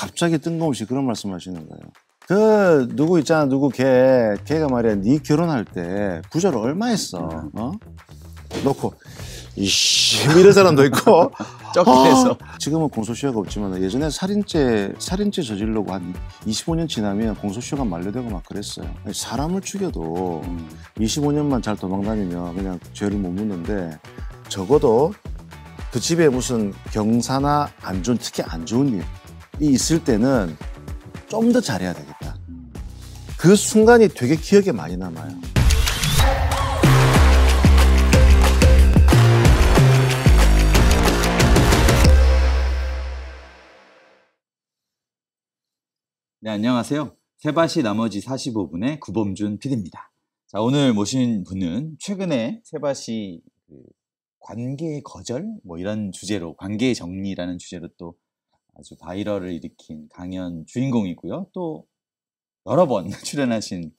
갑자기 뜬금없이 그런 말씀하시는 거예요. 그 누구 있잖아 누구 걔 걔가 말이야 네 결혼할 때 부자를 얼마 했어 어 놓고 이씨 뭐 이런 사람도 있고 적게 해서 아, 지금은 공소시효가 없지만 예전에 살인죄 살인죄 저질러고 한 25년 지나면 공소시효가 만료되고 막 그랬어요 사람을 죽여도 25년만 음. 잘 도망다니면 그냥 죄를 못 묻는데 적어도 그 집에 무슨 경사나 안 좋은 특히 안 좋은 일이 있을 때는 좀 더 잘해야 되겠다. 그 순간이 되게 기억에 많이 남아요. 네, 안녕하세요. 세바시 나머지 45분의 구범준 PD입니다. 자, 오늘 모신 분은 최근에 세바시 그 관계 거절 뭐 이런 주제로 관계 정리라는 주제로 또 아주 바이럴을 일으킨 강연 주인공이고요. 또 여러 번 출연하신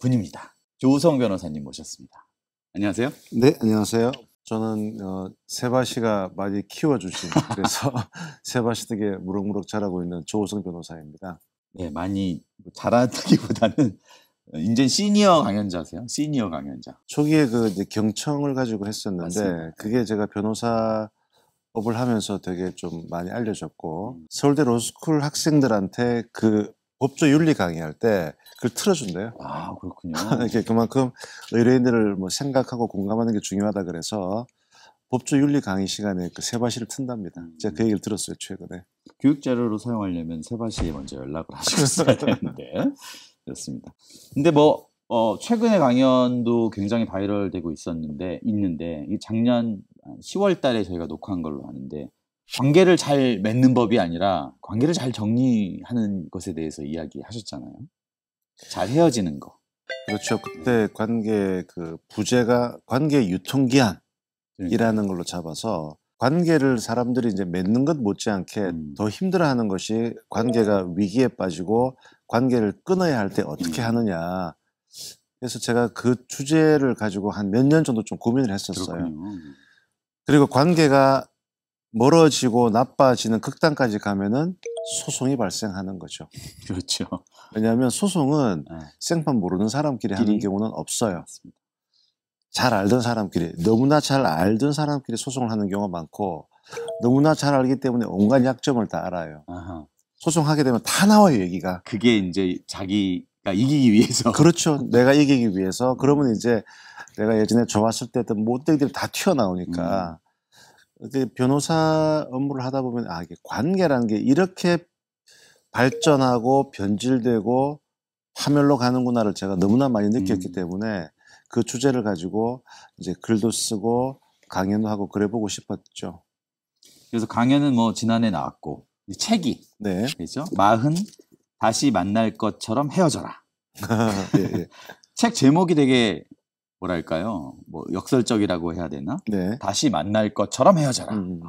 분입니다. 조우성 변호사님 모셨습니다. 안녕하세요. 네, 안녕하세요. 저는 어, 세바시가 많이 키워주신 그래서 세바시 되게 무럭무럭 자라고 있는 조우성 변호사입니다. 네, 많이 뭐 자라다기보다는 인제 시니어 강연자세요? 시니어 강연자. 초기에 그 경청을 가지고 했었는데 맞습니다. 그게 제가 변호사 업을 하면서 되게 좀 많이 알려졌고 음. 서울대 로스쿨 학생들한테 그 법조 윤리 강의할 때 그걸 틀어준대요. 아 그렇군요. 이게 그만큼 의뢰인들을 뭐 생각하고 공감하는 게 중요하다 그래서 법조 윤리 강의 시간에 그 세바시를 튼답니다. 음. 제가 그 얘기를 들었어요 최근에. 교육 자료로 사용하려면 세바시에 먼저 연락을 하셨어야 되는데 그렇습니다. 근데 뭐 어, 최근에 강연도 굉장히 바이럴되고 있었는데 있는데 작년 10월 달에 저희가 녹화한 걸로 아는데 관계를 잘 맺는 법이 아니라 관계를 잘 정리하는 것에 대해서 이야기하셨잖아요. 잘 헤어지는 거. 그렇죠. 그때 관계 그 부재가 관계 유통기한이라는 네. 걸로 잡아서 관계를 사람들이 이제 맺는 것 못지않게 음. 더 힘들어하는 것이 관계가 위기에 빠지고 관계를 끊어야 할 때 어떻게 음. 하느냐. 그래서 제가 그 주제를 가지고 한 몇 년 정도 좀 고민을 했었어요. 그렇군요. 네. 그리고 관계가 멀어지고 나빠지는 극단까지 가면은 소송이 발생하는 거죠. 그렇죠. 왜냐하면 소송은 네. 생판 모르는 사람끼리 하는 경우는 없어요. 맞습니다. 잘 알던 사람끼리, 너무나 잘 알던 사람끼리 소송을 하는 경우가 많고, 너무나 잘 알기 때문에 온갖 약점을 다 알아요. 아하. 소송하게 되면 다 나와요, 얘기가. 그게 이제 자기 그러니까 이기기 위해서. 그렇죠. 내가 이기기 위해서. 그러면 이제 내가 예전에 좋았을 때 했던 못되기들이 다 튀어나오니까. 음. 변호사 업무를 하다 보면 아, 이게 관계라는 게 이렇게 발전하고 변질되고 파멸로 가는구나를 제가 너무나 많이 느꼈기 음. 때문에 그 주제를 가지고 이제 글도 쓰고 강연도 하고 그래 보고 싶었죠. 그래서 강연은 뭐 지난해 나왔고 책이 네. 그죠 마흔 다시 만날 것처럼 헤어져라. 예, 예. 책 제목이 되게 뭐랄까요? 뭐 역설적이라고 해야 되나? 네. 다시 만날 것처럼 헤어져라. 음, 음, 음.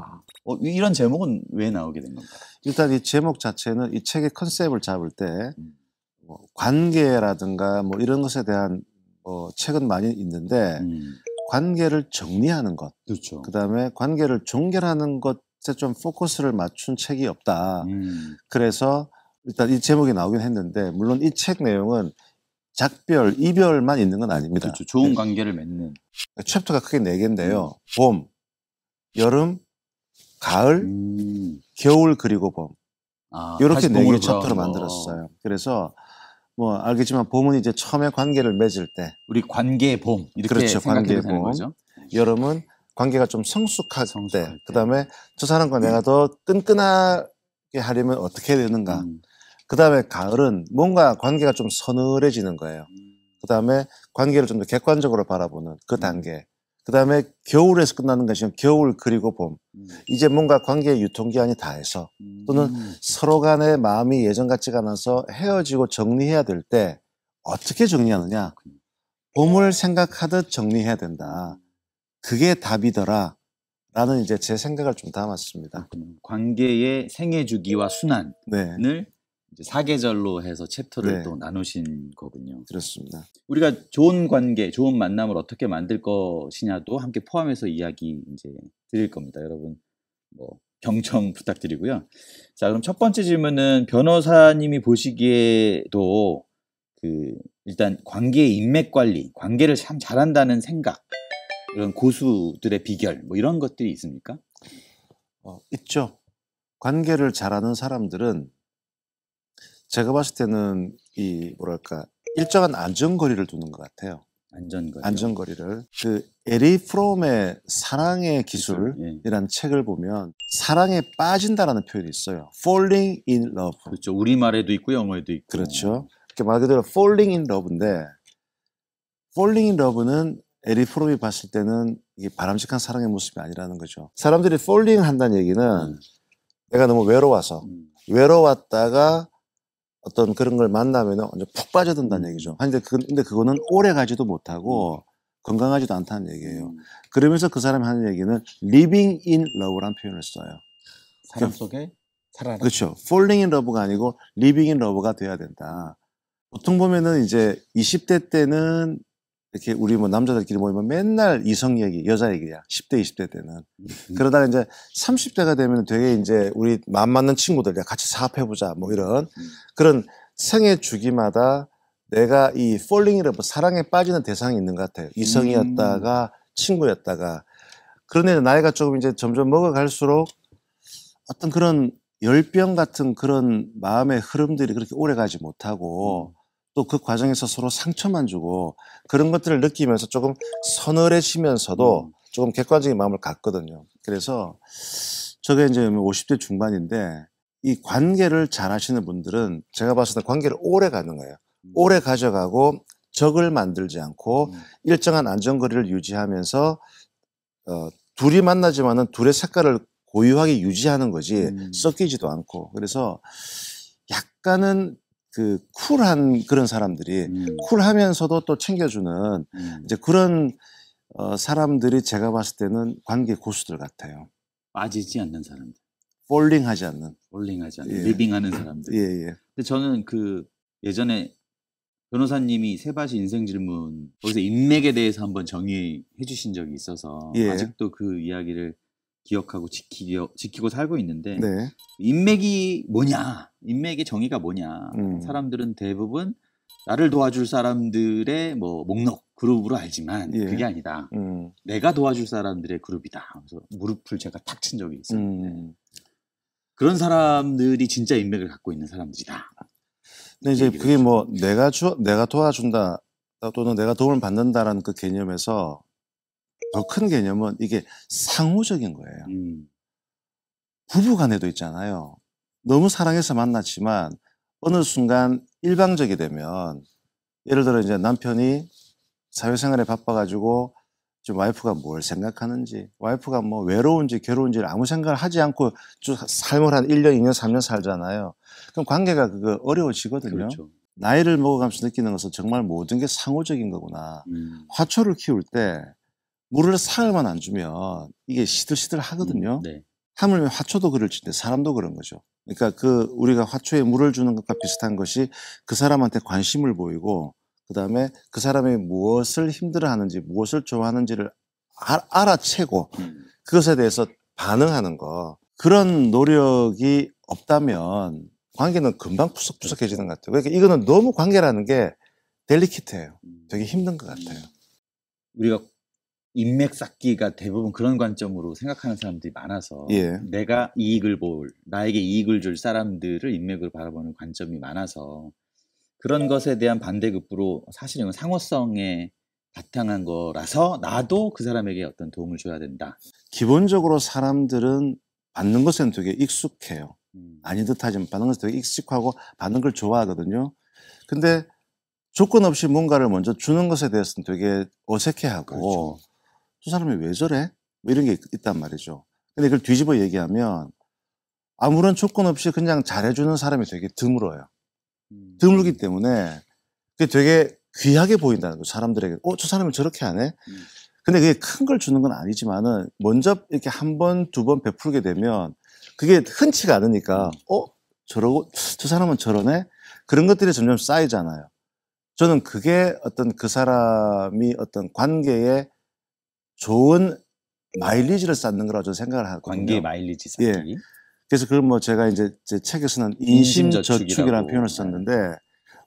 어, 이런 제목은 왜 나오게 된 건가요? 일단 이 제목 자체는 이 책의 컨셉을 잡을 때 음. 뭐 관계라든가 뭐 이런 것에 대한 뭐 책은 많이 있는데 음. 관계를 정리하는 것, 그렇죠. 그다음에 관계를 종결하는 것에 좀 포커스를 맞춘 책이 없다. 음. 그래서 일단 이 제목이 나오긴 했는데 물론 이 책 내용은 작별, 이별만 있는 건 아닙니다. 그렇죠. 좋은 네. 관계를 맺는. 챕터가 크게 네 개인데요. 음. 봄, 여름, 가을, 음. 겨울 그리고 봄. 이렇게 아, 네 개의 챕터로 만들었어요. 그래서 뭐 알겠지만 봄은 이제 처음에 관계를 맺을 때 우리 관계의 봄 이렇게 그렇죠. 관계의 봄. 거죠? 여름은 관계가 좀 성숙할, 성숙할 때. 때. 그다음에 저 사람과 음. 내가 더 끈끈하게 하려면 어떻게 해야 되는가. 음. 그 다음에 가을은 뭔가 관계가 좀 서늘해지는 거예요. 음. 그 다음에 관계를 좀 더 객관적으로 바라보는 그 음. 단계. 그 다음에 겨울에서 끝나는 것이 겨울 그리고 봄. 음. 이제 뭔가 관계의 유통기한이 다해서 또는 서로 간의 마음이 예전 같지가 않아서 헤어지고 정리해야 될 때 어떻게 정리하느냐. 봄을 생각하듯 정리해야 된다. 그게 답이더라. 라는 이제 제 생각을 좀 담았습니다. 관계의 생애 주기와 순환을 네. 이제 사계절로 해서 챕터를 네. 또 나누신 거군요. 그렇습니다. 우리가 좋은 관계, 좋은 만남을 어떻게 만들 것이냐도 함께 포함해서 이야기 이제 드릴 겁니다. 여러분 뭐 경청 부탁드리고요. 자, 그럼 첫 번째 질문은 변호사님이 보시기에도 그 일단 관계 인맥 관리, 관계를 참 잘한다는 생각 이런 고수들의 비결 뭐 이런 것들이 있습니까? 어, 있죠. 관계를 잘하는 사람들은 제가 봤을 때는 이 뭐랄까 일정한 안전거리를 두는 것 같아요. 안전거리. 안전거리를. 그 에리 프롬의 사랑의 그렇죠. 기술이라는 예. 책을 보면 사랑에 빠진다라는 표현이 있어요. falling in love. 그렇죠. 우리말에도 있고 영어에도 있고. 그렇죠. 말 그대로 falling in love인데 falling in love는 에리 프롬이 봤을 때는 이게 바람직한 사랑의 모습이 아니라는 거죠. 사람들이 falling 한다는 얘기는 음. 내가 너무 외로워서 음. 외로웠다가 어떤 그런 걸 만나면 완전 푹 빠져든다는 음. 얘기죠. 근데, 그, 근데 그거는 오래 가지도 못하고 음. 건강하지도 않다는 얘기예요. 음. 그러면서 그 사람이 하는 얘기는 living in love란 표현을 써요. 사람 그러니까 속에 살아라. 그렇죠. falling in love가 아니고 living in love가 돼야 된다. 보통 보면은 이제 20대 때는 이렇게 우리 뭐 남자들끼리 모이면 맨날 이성 얘기, 여자 얘기야. 10대, 20대 때는. 그러다가 이제 30대가 되면 되게 이제 우리 마음 맞는 친구들, 야, 같이 사업해보자. 뭐 이런 음. 그런 생애 주기마다 내가 이 폴링이라고 사랑에 빠지는 대상이 있는 것 같아요. 이성이었다가 음. 친구였다가. 그런데 나이가 조금 이제 점점 먹어갈수록 어떤 그런 열병 같은 그런 마음의 흐름들이 그렇게 오래 가지 못하고 음. 또그 과정에서 서로 상처만 주고 그런 것들을 느끼면서 조금 서늘해지면서도 음. 조금 객관적인 마음을 갖거든요. 그래서 저게 이제 50대 중반인데 이 관계를 잘 하시는 분들은 제가 봤을 때 관계를 오래 가는 거예요. 음. 오래 가져가고 적을 만들지 않고 음. 일정한 안전거리를 유지하면서 어, 둘이 만나지만은 둘의 색깔을 고유하게 유지하는 거지 음. 섞이지도 않고 그래서 약간은 그 쿨한 그런 사람들이 음. 쿨하면서도 또 챙겨주는 음. 이제 그런 어, 사람들이 제가 봤을 때는 관계 고수들 같아요. 빠지지 않는 사람들. 폴링하지 않는. 폴링하지 않는. 예. 리빙하는 사람들. 예, 예. 근데 저는 그 예전에 변호사님이 세바시 인생 질문 거기서 인맥에 대해서 한번 정의해 주신 적이 있어서 예. 아직도 그 이야기를 기억하고 지키기 지키고 살고 있는데 네. 인맥이 뭐냐 인맥의 정의가 뭐냐 음. 사람들은 대부분 나를 도와줄 사람들의 뭐 목록 그룹으로 알지만 예. 그게 아니다 음. 내가 도와줄 사람들의 그룹이다 그래서 무릎을 제가 탁 친 적이 있어는 음. 그런 사람들이 진짜 인맥을 갖고 있는 사람들이다 근데 이제 그게 뭐 내가 주, 내가 도와준다 또는 내가 도움을 받는다라는 그 개념에서 더큰 개념은 이게 상호적인 거예요. 음. 부부 간에도 있잖아요. 너무 사랑해서 만났지만 어느 순간 일방적이 되면 예를 들어 이제 남편이 사회생활에 바빠가지고 지금 와이프가 뭘 생각하는지, 와이프가 뭐 외로운지 괴로운지를 아무 생각을 하지 않고 쭉 삶을 한 1년, 2년, 3년 살잖아요. 그럼 관계가 그거 어려워지거든요. 그렇죠. 나이를 먹어가면서 느끼는 것은 정말 모든 게 상호적인 거구나. 음. 화초를 키울 때 물을 사흘만 안 주면 이게 시들시들 하거든요. 음, 네. 하물며 화초도 그럴 짓데 사람도 그런 거죠. 그러니까 그 우리가 화초에 물을 주는 것과 비슷한 것이 그 사람한테 관심을 보이고 그다음에 그 사람이 무엇을 힘들어하는지 무엇을 좋아하는지를 알아채고 음. 그것에 대해서 반응하는 거 그런 노력이 없다면 관계는 금방 푸석푸석해지는 것 같아요. 그러니까 이거는 너무 관계라는 게 델리키트해요. 음. 되게 힘든 것 같아요. 우리가 인맥 쌓기가 대부분 그런 관점으로 생각하는 사람들이 많아서 예. 내가 이익을 볼 나에게 이익을 줄 사람들을 인맥으로 바라보는 관점이 많아서 그런 것에 대한 반대급부로 사실은 상호성에 바탕한 거라서 나도 그 사람에게 어떤 도움을 줘야 된다. 기본적으로 사람들은 받는 것에는 되게 익숙해요. 음. 아닌 듯하지만 받는 것에 되게 익숙하고 받는 걸 좋아하거든요. 근데 조건 없이 뭔가를 먼저 주는 것에 대해서는 되게 어색해하고 그렇죠. 저 사람이 왜 저래? 뭐 이런 게 있단 말이죠. 근데 그걸 뒤집어 얘기하면 아무런 조건 없이 그냥 잘해주는 사람이 되게 드물어요. 음. 드물기 때문에 그게 되게 귀하게 보인다는 거예요 사람들에게. 어, 저 사람이 저렇게 하네? 음. 근데 그게 큰 걸 주는 건 아니지만은 먼저 이렇게 한 번, 두 번 베풀게 되면 그게 흔치가 않으니까 음. 어? 저러고, 저 사람은 저러네? 그런 것들이 점점 쌓이잖아요. 저는 그게 어떤 그 사람이 어떤 관계에 좋은 마일리지를 쌓는 거라 고 저는 생각을 하고 관계 마일리지 쌓기. 예. 그래서 그걸 뭐 제가 이제 제 책에서는 인심 저축이라는 표현을 썼는데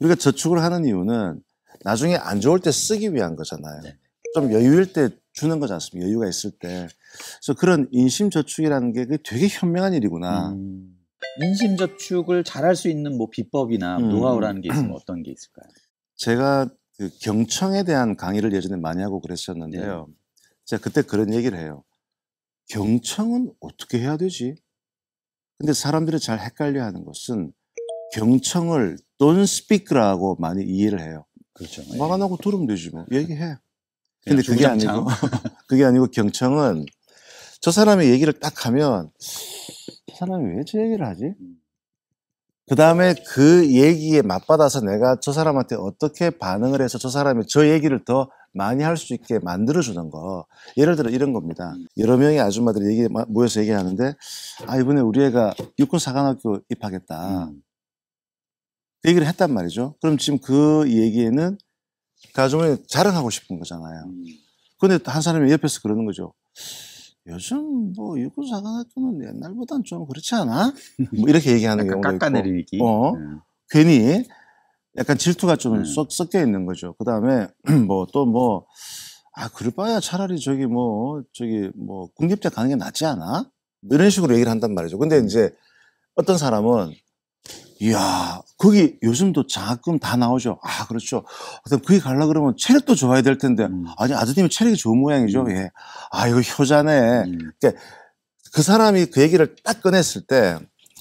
우리가 저축을 하는 이유는 나중에 안 좋을 때 쓰기 위한 거잖아요. 네. 좀 여유일 때 주는 거지 않습니까? 여유가 있을 때. 그래서 그런 인심 저축이라는 게게 되게 현명한 일이구나. 음. 인심 저축을 잘할 수 있는 뭐 비법이나 음. 노하우라는 게 있으면 어떤 게 있을까요? 제가 그 경청에 대한 강의를 예전에 많이 하고 그랬었는데요. 네. 제가 그때 그런 얘기를 해요. 경청은 어떻게 해야 되지? 근데 사람들이 잘 헷갈려 하는 것은 경청을 don't speak라고 많이 이해를 해요. 그렇죠. 말안 예. 하고 들으면 되지 뭐. 네. 얘기해. 근데 그게 아니고, 그게 아니고 경청은 저 사람의 얘기를 딱 하면 저 사람이 왜 저 얘기를 하지? 음. 그 다음에 그 얘기에 맞받아서 내가 저 사람한테 어떻게 반응을 해서 저 사람이 저 얘기를 더 많이 할 수 있게 만들어주는 거. 예를 들어 이런 겁니다. 여러 명의 아줌마들이 얘기, 모여서 얘기하는데, 아, 이번에 우리 애가 육군사관학교 입학했다. 음. 그 얘기를 했단 말이죠. 그럼 지금 그 얘기에는 그 아줌마는 자랑하고 싶은 거잖아요. 음. 그런데한 사람이 옆에서 그러는 거죠. 요즘 뭐 육군사관학교는 옛날보단 좀 그렇지 않아? 뭐 이렇게 얘기하는 경우도 있고. 깎아내리기. 어. 네. 괜히 약간 질투가 좀 음. 섞여 있는 거죠. 그 다음에 뭐 또 뭐 아 그럴 바야 차라리 저기 뭐 저기 뭐 국립대 가는 게 낫지 않아? 이런 식으로 얘기를 한단 말이죠. 근데 이제 어떤 사람은 이야 거기 요즘도 장학금 다 나오죠. 아 그렇죠. 그럼 거기 갈라 그러면 체력도 좋아야 될 텐데 음. 아니 아드님이 체력이 좋은 모양이죠. 음. 예. 아 이거 효자네. 음. 그러니까 그 사람이 그 얘기를 딱 꺼냈을 때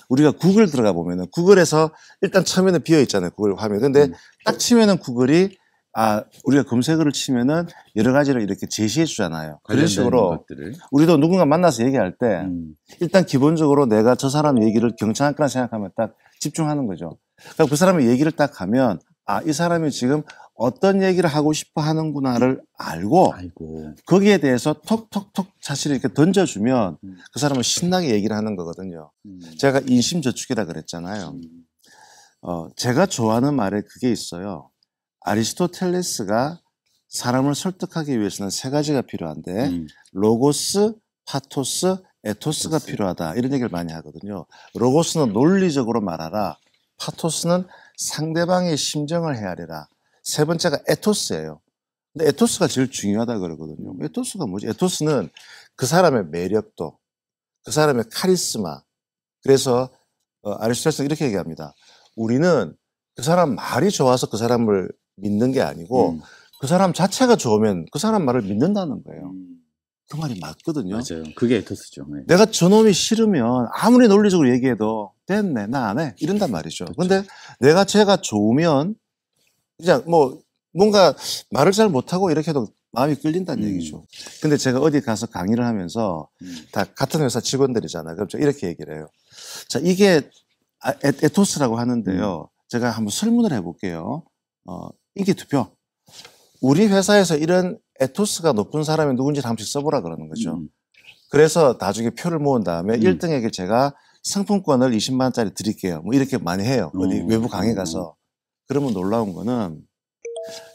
우리가 구글 들어가 보면은 구글에서 일단 처음에는 비어 있잖아요. 구글 화면. 근데 음. 딱 치면은 구글이 아, 우리가 검색어를 치면은 여러 가지를 이렇게 제시해 주잖아요. 그런 식으로 것들을. 우리도 누군가 만나서 얘기할 때 음. 일단 기본적으로 내가 저 사람 얘기를 경청할 까 생각하면 딱 집중하는 거죠. 그그 그러니까 사람의 얘기를 딱 하면 아, 이 사람이 지금 어떤 얘기를 하고 싶어 하는구나를 알고, 알고. 거기에 대해서 톡톡톡 사실을 이렇게 던져주면 음. 그 사람은 신나게 얘기를 하는 거거든요. 음. 제가 인심저축이다 그랬잖아요. 음. 어, 제가 좋아하는 말에 그게 있어요. 아리스토텔레스가 사람을 설득하기 위해서는 세 가지가 필요한데 음. 로고스, 파토스, 에토스가 에토스. 필요하다 이런 얘기를 많이 하거든요. 로고스는 논리적으로 말하라, 파토스는 상대방의 심정을 헤아리라. 세 번째가 에토스예요. 근데 에토스가 제일 중요하다 그러거든요. 에토스가 뭐지? 에토스는 그 사람의 매력도, 그 사람의 카리스마. 그래서 어, 아리스토텔스가 이렇게 얘기합니다. 우리는 그 사람 말이 좋아서 그 사람을 믿는 게 아니고 음. 그 사람 자체가 좋으면 그 사람 말을 믿는다는 거예요. 음. 그 말이 맞거든요. 맞아요. 그게 에토스죠. 네. 내가 저놈이 싫으면 아무리 논리적으로 얘기해도 됐네, 나 안 해. 이런단 말이죠. 그렇 근데 내가 제가 좋으면 그냥 뭐 뭔가 말을 잘 못하고 이렇게 해도 마음이 끌린다는 음. 얘기죠. 근데 제가 어디 가서 강의를 하면서 음. 다 같은 회사 직원들이잖아요. 그럼 제 이렇게 얘기를 해요. 자, 이게 아, 에, 토스라고 하는데요. 음. 제가 한번 설문을 해볼게요. 어, 인기 투표. 우리 회사에서 이런 에토스가 높은 사람이 누군지 를 한번씩 써보라 그러는 거죠. 음. 그래서 나중에 표를 모은 다음에 음. 1등에게 제가 상품권을 20만원짜리 드릴게요. 뭐 이렇게 많이 해요. 어디 음. 외부 강의 가서. 그러면 놀라운 거는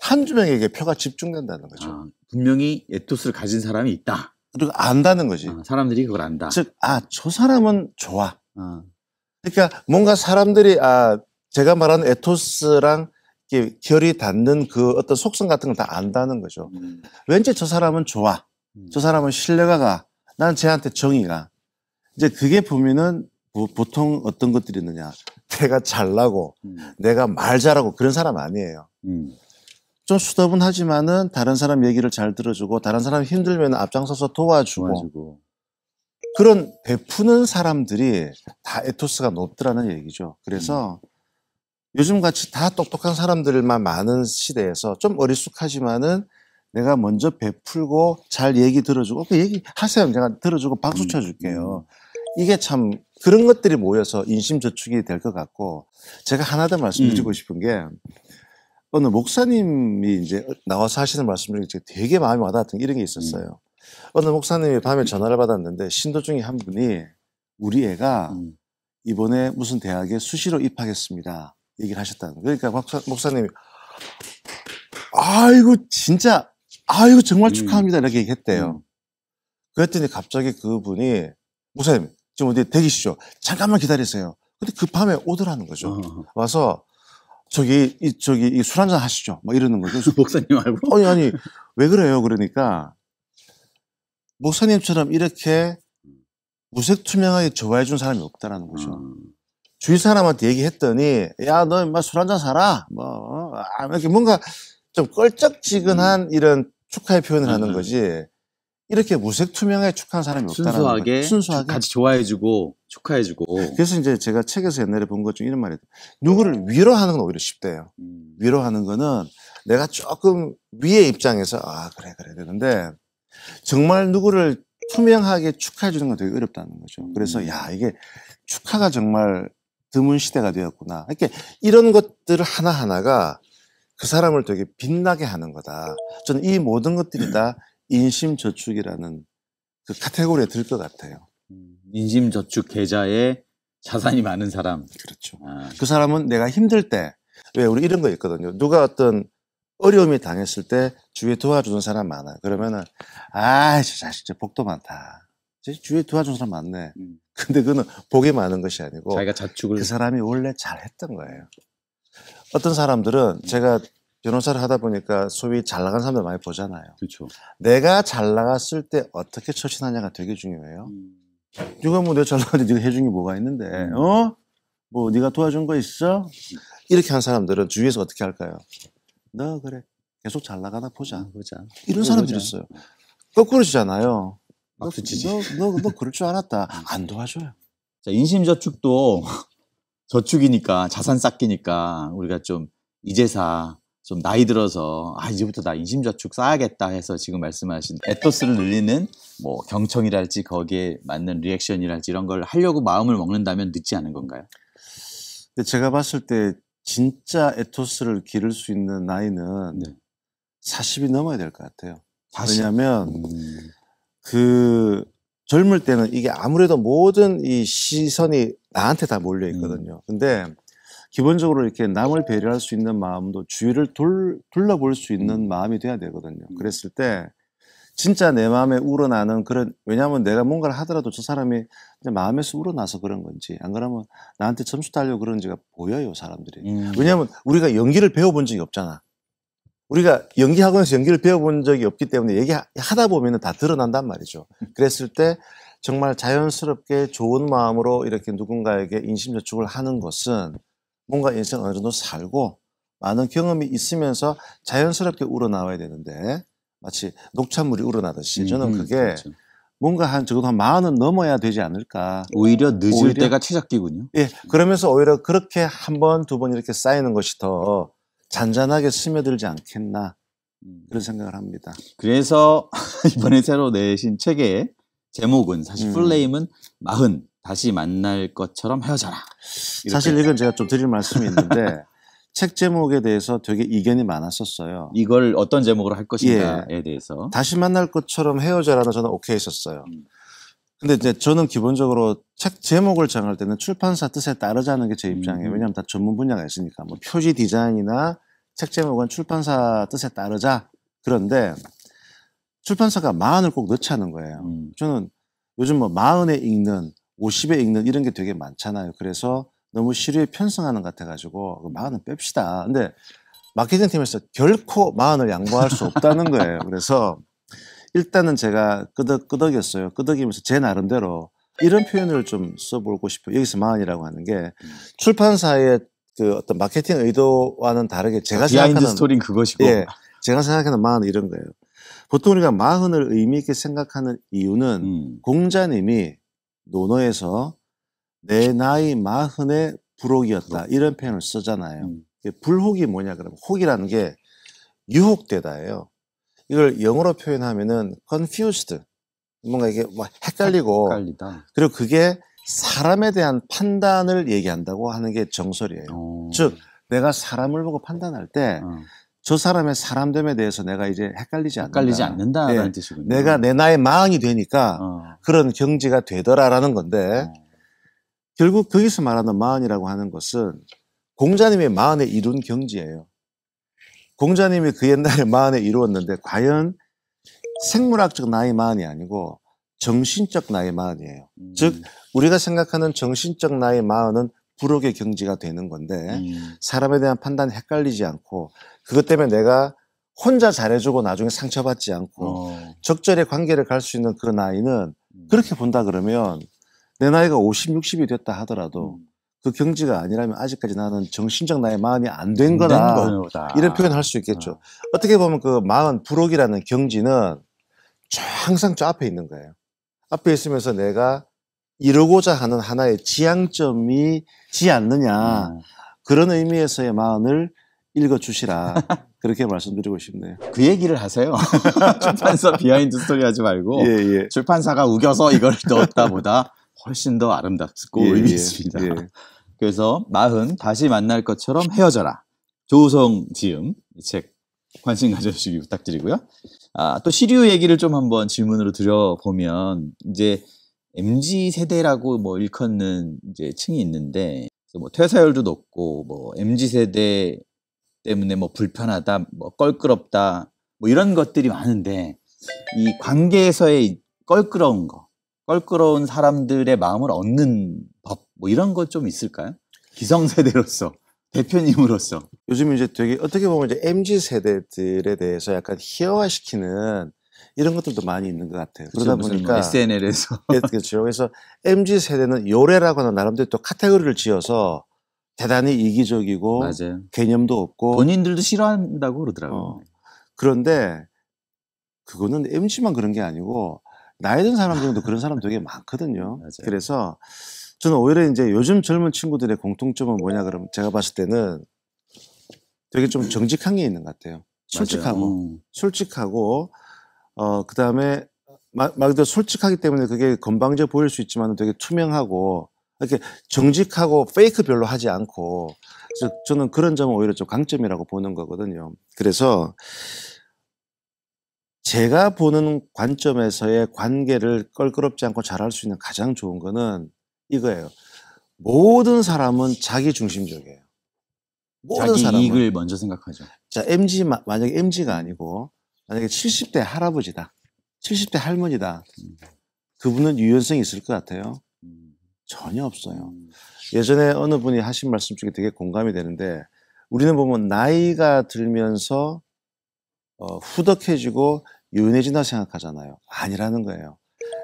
한두 명에게 표가 집중된다는 거죠. 아, 분명히 에토스를 가진 사람이 있다. 그리고 안다는 거지. 아, 사람들이 그걸 안다. 즉, 아, 저 사람은 좋아. 아. 그러니까 뭔가 사람들이, 아, 제가 말하는 에토스랑 이렇게 결이 닿는 그 어떤 속성 같은 걸 다 안다는 거죠. 음. 왠지 저 사람은 좋아. 음. 저 사람은 신뢰가 가. 난 쟤한테 정의가. 이제 그게 보면은 보통 어떤 것들이 있느냐. 내가 잘나고, 음. 내가 말 잘하고 그런 사람 아니에요. 음. 좀 수더분하지만은 다른 사람 얘기를 잘 들어주고, 다른 사람 힘들면 앞장서서 도와주고, 도와주고. 그런 베푸는 사람들이 다 에토스가 높더라는 얘기죠. 그래서 음. 요즘 같이 다 똑똑한 사람들만 많은 시대에서 좀 어리숙하지만은 내가 먼저 베풀고 잘 얘기 들어주고 그 얘기 하세요. 내가 들어주고 박수 음. 쳐줄게요. 음. 이게 참 그런 것들이 모여서 인심저축이 될 것 같고 제가 하나 더 말씀드리고 음. 싶은 게 어느 목사님이 이제 나와서 하시는 말씀 중에 제가 되게 마음에 와닿았던 이런 게 있었어요. 음. 어느 목사님이 밤에 전화를 받았는데 신도 중에 한 분이 우리 애가 음. 이번에 무슨 대학에 수시로 입학했습니다. 얘기를 하셨다는 거예요. 그러니까 목사, 목사님이 아이고 진짜 아이고 정말 음. 축하합니다 이렇게 얘기했대요. 음. 그랬더니 갑자기 그분이 목사님 좀 어디 대기시죠. 잠깐만 기다리세요. 근데 급함에 그 오더라는 거죠. 어. 와서 저기 이 저기 이술 한잔 하시죠. 막 이러는 거죠. 목사님 알고? 아니 아니 왜 그래요? 그러니까 목사님처럼 이렇게 무색투명하게 좋아해 준 사람이 없다라는 거죠. 음. 주위 사람한테 얘기했더니 야너술 한잔 사라 뭐 아, 이렇게 뭔가 좀 껄쩍지근한 음. 이런 축하의 표현을 음. 하는 거지 이렇게 무색 투명하게 축하한 사람이 없다는 순수하게, 순수하게 같이 좋아해주고 축하해주고. 그래서 이제 제가 책에서 옛날에 본 것중에 이런 말이 누구를 위로하는 건 오히려 쉽대요. 음. 위로하는 거는 내가 조금 위의 입장에서 아 그래 그래 되는데 정말 누구를 투명하게 축하해 주는 건 되게 어렵다는 거죠. 그래서 음. 야 이게 축하가 정말 드문 시대가 되었구나. 이렇게 이런 것들을 하나 하나가 그 사람을 되게 빛나게 하는 거다. 저는 이 모든 것들이 다 인심저축이라는 그 카테고리에 들 것 같아요. 음, 인심저축 계좌에 자산이 많은 사람. 그렇죠. 아. 그 사람은 내가 힘들 때, 왜 우리 이런 거 있거든요. 누가 어떤 어려움이 당했을 때 주위에 도와주는 사람 많아요. 그러면은, 아, 저 자식, 저 복도 많다. 제 주위에 도와준 사람 많네. 음. 근데 그는 거 복이 많은 것이 아니고. 자기가 자축을. 그 사람이 원래 잘했던 거예요. 어떤 사람들은 음. 제가 변호사를 하다 보니까 소위 잘 나간 사람들 많이 보잖아요. 그렇죠. 내가 잘 나갔을 때 어떻게 처신하냐가 되게 중요해요. 음. 누가 뭐 내가 잘 나갔는데 네가 해준 게 뭐가 있는데, 음. 어? 뭐 네가 도와준 거 있어? 이렇게 한 사람들은 주위에서 어떻게 할까요? 너 그래 계속 잘 나가나 보자. 음, 보자. 이런 사람들이 보자. 있어요. 거꾸로지잖아요. 막수치 너, 너, 너 그럴 줄 알았다. 음. 안 도와줘요. 자 인심저축도 저축이니까 자산 쌓기니까 우리가 좀 이제사 좀 나이 들어서 아 이제부터 나 이심저축 쌓아야겠다 해서 지금 말씀하신 에토스를 늘리는 뭐 경청이랄지 거기에 맞는 리액션이랄지 이런 걸 하려고 마음을 먹는다면 늦지 않은 건가요? 근데 제가 봤을 때 진짜 에토스를 기를 수 있는 나이는 네. 40이 넘어야 될 것 같아요. 40? 왜냐하면 음. 그 젊을 때는 이게 아무래도 모든 이 시선이 나한테 다 몰려 있거든요. 음. 근데 기본적으로 이렇게 남을 배려할 수 있는 마음도 주위를 돌, 둘러볼 수 있는 음. 마음이 돼야 되거든요. 음. 그랬을 때 진짜 내 마음에 우러나는 그런 왜냐하면 내가 뭔가를 하더라도 저 사람이 마음에서 우러나서 그런 건지 안 그러면 나한테 점수 달려 그런지가 보여요 사람들이 음. 왜냐하면 우리가 연기를 배워본 적이 없잖아 우리가 연기 학원에서 연기를 배워본 적이 없기 때문에 얘기하다 보면 다 드러난단 말이죠 그랬을 때 정말 자연스럽게 좋은 마음으로 이렇게 누군가에게 인심 저축을 하는 것은 뭔가 인생 어느 정도 살고 많은 경험이 있으면서 자연스럽게 우러나와야 되는데 마치 녹차물이 우러나듯이 음, 저는 음, 그게 그렇죠. 뭔가 한 적어도 한 마흔은 넘어야 되지 않을까. 오히려 늦을 오히려, 때가 최작기군요. 예. 그러면서 오히려 그렇게 한 번, 두 번 이렇게 쌓이는 것이 더 잔잔하게 스며들지 않겠나. 음. 그런 생각을 합니다. 그래서 이번에 새로 내신 책의 제목은 사실 플레임은 마흔 다시 만날 것처럼 헤어져라. 사실 이건 제가 좀 드릴 말씀이 있는데 책 제목에 대해서 되게 이견이 많았었어요. 이걸 어떤 제목으로 할 것인가에 예. 대해서 다시 만날 것처럼 헤어져라는 저는 오케이 했었어요. 음. 근데 이제 저는 기본적으로 책 제목을 정할 때는 출판사 뜻에 따르자는 게제 음. 입장이에요. 음. 왜냐하면 다 전문 분야가 있으니까 뭐 표지 디자인이나 책 제목은 출판사 뜻에 따르자. 그런데 출판사가 마흔을 꼭 넣자는 거예요. 음. 저는 요즘 뭐 마흔에 읽는 50에 읽는 이런 게 되게 많잖아요. 그래서 너무 시류에 편승하는 것 같아가지고 그 마흔은 뺍시다. 근데 마케팅 팀에서 결코 마흔을 양보할 수 없다는 거예요. 그래서 일단은 제가 끄덕끄덕였어요. 끄덕이면서 제 나름대로 이런 표현을 좀 써보고 싶어요. 여기서 마흔이라고 하는 게 출판사의 그 어떤 마케팅 의도와는 다르게 제가 생각하는 스토리 그것이고 예, 제가 생각하는 마흔 이런 거예요. 보통 우리가 마흔을 의미 있게 생각하는 이유는 음. 공자님이 논어에서 내 나이 마흔의 불혹이었다 이런 표현을 쓰잖아요. 음. 불혹이 뭐냐 그러면 혹이라는 게 유혹되다예요. 이걸 영어로 표현하면은 confused 뭔가 이게 헷갈리고 헷갈리다. 그리고 그게 사람에 대한 판단을 얘기한다고 하는 게 정설이에요. 오. 어. 즉 내가 사람을 보고 판단할 때 어. 저 사람의 사람됨에 대해서 내가 이제 헷갈리지 않는다. 헷갈리지 않는다라는 네. 뜻이군요. 내가 내 나의 마음이 되니까 어. 그런 경지가 되더라라는 건데 어. 결국 거기서 말하는 마음이라고 하는 것은 공자님의 마음에 이룬 경지예요. 공자님이 그 옛날에 마음에 이루었는데 과연 생물학적 나의마음이 아니고 정신적 나의마음이에요 음. 즉 우리가 생각하는 정신적 나의마음은 불혹의 경지가 되는 건데 음. 사람에 대한 판단 이 헷갈리지 않고 그것 때문에 내가 혼자 잘해주고 나중에 상처받지 않고 어. 적절히 관계를 갈 수 있는 그런 아이는 음. 그렇게 본다 그러면 내 나이가 50, 60이 됐다 하더라도 음. 그 경지가 아니라면 아직까지 나는 정신적 나의 마흔이 안 된 거다. 거다. 이런 표현을 할 수 있겠죠. 어. 어떻게 보면 그 마흔 불혹이라는 경지는 저 항상 저 앞에 있는 거예요. 앞에 있으면서 내가 이루고자 하는 하나의 지향점이 지 않느냐. 음. 그런 의미에서의 마흔을 읽어주시라 그렇게 말씀드리고 싶네요. 그 얘기를 하세요. 출판사 비하인드 스토리 하지 말고 예, 예. 출판사가 우겨서 이걸 넣었다보다 훨씬 더 아름답고 예, 예 의미 있습니다. 예. 그래서 마흔 다시 만날 것처럼 헤어져라 조우성 지음 이 책 관심 가져주시기 부탁드리고요. 아, 또 시류 얘기를 좀 한번 질문으로 드려보면 이제 MZ 세대라고 뭐 일컫는 이제 층이 있는데 뭐 퇴사율도 높고 뭐 MZ 세대 때문에 뭐 불편하다, 뭐 껄끄럽다, 뭐 이런 것들이 많은데 이 관계에서의 껄끄러운 거, 껄끄러운 사람들의 마음을 얻는 법, 뭐 이런 것 좀 있을까요? 기성세대로서. 대표님으로서 요즘 이제 되게 어떻게 보면 이제 mz 세대들에 대해서 약간 희화화시키는 이런 것들도 많이 있는 것 같아요. 그러다 그렇죠, 보니까 뭐 SNL에서 네, 예, 그렇죠. 그래서 mz 세대는 요래라고 하는 나름대로 또 카테고리를 지어서 대단히 이기적이고 맞아요. 개념도 없고 본인들도 싫어한다고 그러더라고요. 어. 그런데 그거는 MC만 그런 게 아니고 나이 든사람중에도 그런 사람 되게 많거든요. 맞아요. 그래서 저는 오히려 이제 요즘 젊은 친구들의 공통점은 뭐냐 그러면 제가 봤을 때는 되게 좀 정직한 게 있는 것 같아요. 솔직하고 음. 솔직하고 어 그다음에 막 그대로 솔직하기 때문에 그게 건방져 보일 수 있지만 되게 투명하고 이렇게 정직하고 페이크 별로 하지 않고 저는 그런 점은 오히려 좀 강점이라고 보는 거거든요. 그래서 제가 보는 관점에서의 관계를 껄끄럽지 않고 잘할 수 있는 가장 좋은 거는 이거예요. 모든 사람은 자기 중심적이에요. 모든 자기 사람은. 이익을 먼저 생각하죠. 자, MG 만약에 MG가 아니고 만약에 70대 할아버지다. 70대 할머니다. 음. 그분은 유연성이 있을 것 같아요. 전혀 없어요. 음. 예전에 어느 분이 하신 말씀 중에 되게 공감이 되는데 우리는 보면 나이가 들면서 어, 후덕해지고 유연해진다 생각하잖아요. 아니라는 거예요.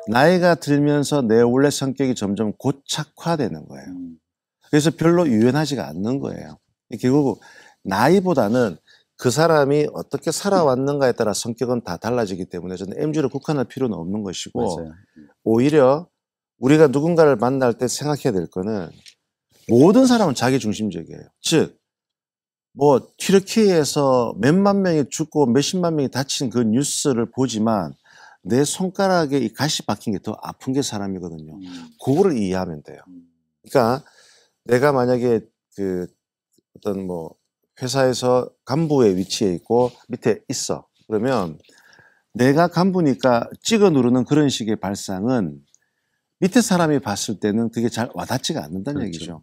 나이가 들면서 내 원래 성격이 점점 고착화되는 거예요. 음. 그래서 별로 유연하지가 않는 거예요. 결국 나이보다는 그 사람이 어떻게 살아왔는가에 따라 성격은 다 달라지기 때문에 저는 MG를 국한할 필요는 없는 것이고 맞아요. 음. 오히려 우리가 누군가를 만날 때 생각해야 될 거는 모든 사람은 자기 중심적이에요. 즉, 뭐, 튀르키예에서 몇만 명이 죽고 몇십만 명이 다친 그 뉴스를 보지만 내 손가락에 이 가시 박힌 게 더 아픈 게 사람이거든요. 음. 그거를 이해하면 돼요. 음. 그러니까 내가 만약에 그 어떤 뭐 회사에서 간부의 위치에 있고 밑에 있어. 그러면 내가 간부니까 찍어 누르는 그런 식의 발상은 밑에 사람이 봤을 때는 그게 잘 와닿지가 않는다는 그렇죠. 얘기죠.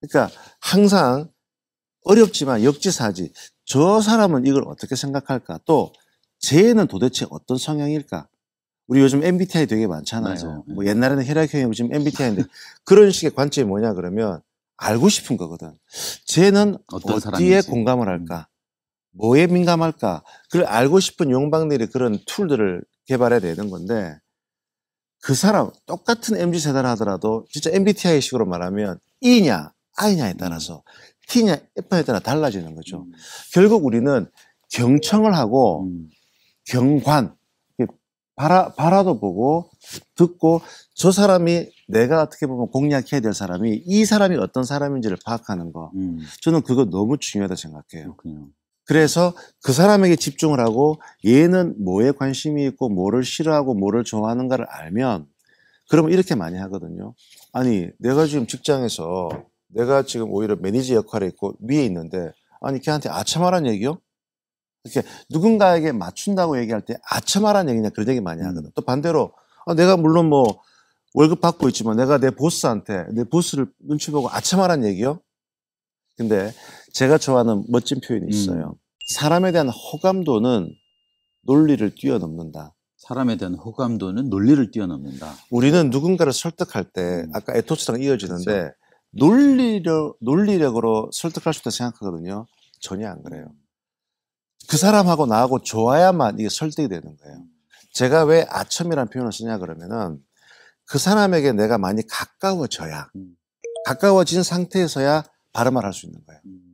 그러니까 항상 어렵지만 역지사지 저 사람은 이걸 어떻게 생각할까 또 쟤는 도대체 어떤 성향일까 우리 요즘 MBTI 되게 많잖아요. 뭐 네. 옛날에는 혈액형이고 지금 MBTI인데 그런 식의 관점이 뭐냐 그러면 알고 싶은 거거든. 쟤는 어디에 사람이지? 공감을 할까? 음. 뭐에 민감할까? 그걸 알고 싶은 용방들이 그런 툴들을 개발해야 되는 건데 그 사람 똑같은 MZ 세단라 하더라도 진짜 MBTI식으로 말하면 E냐 I냐에 따라서 T냐 F냐에 따라 달라지는 거죠. 음. 결국 우리는 경청을 하고 음. 경관 그 바라, 바라도 보고 듣고 저 사람이 내가 어떻게 보면 공략해야 될 사람이 이 사람이 어떤 사람인지를 파악하는 거 음. 저는 그거 너무 중요하다 생각해요. 그렇군요. 그래서 그 사람에게 집중을 하고 얘는 뭐에 관심이 있고 뭐를 싫어하고 뭐를 좋아하는가를 알면 그러면 이렇게 많이 하거든요. 아니, 내가 지금 직장에서 내가 지금 오히려 매니저 역할에 있고 위에 있는데 아니, 걔한테 아첨하란 얘기요? 이렇게 누군가에게 맞춘다고 얘기할 때 아첨하란 얘기냐 그런 얘기 많이 하거든. 요또 음. 반대로 아, 내가 물론 뭐 월급 받고 있지만 내가 내 보스한테 내 보스를 눈치 보고 아첨하란 얘기요? 근데 제가 좋아하는 멋진 표현이 음. 있어요. 음. 사람에 대한 호감도는 논리를 뛰어넘는다. 사람에 대한 호감도는 논리를 뛰어넘는다. 우리는 누군가를 설득할 때 음. 아까 에토스랑 이어지는데 그렇죠. 논리력 논리력으로 설득할 수 있다 생각하거든요. 전혀 안 그래요. 음. 그 사람하고 나하고 좋아야만 이게 설득이 되는 거예요. 제가 왜 아첨이라는 표현을 쓰냐 그러면은 그 사람에게 내가 많이 가까워져야 음. 가까워진 상태에서야 발음을 할 수 있는 거예요. 음.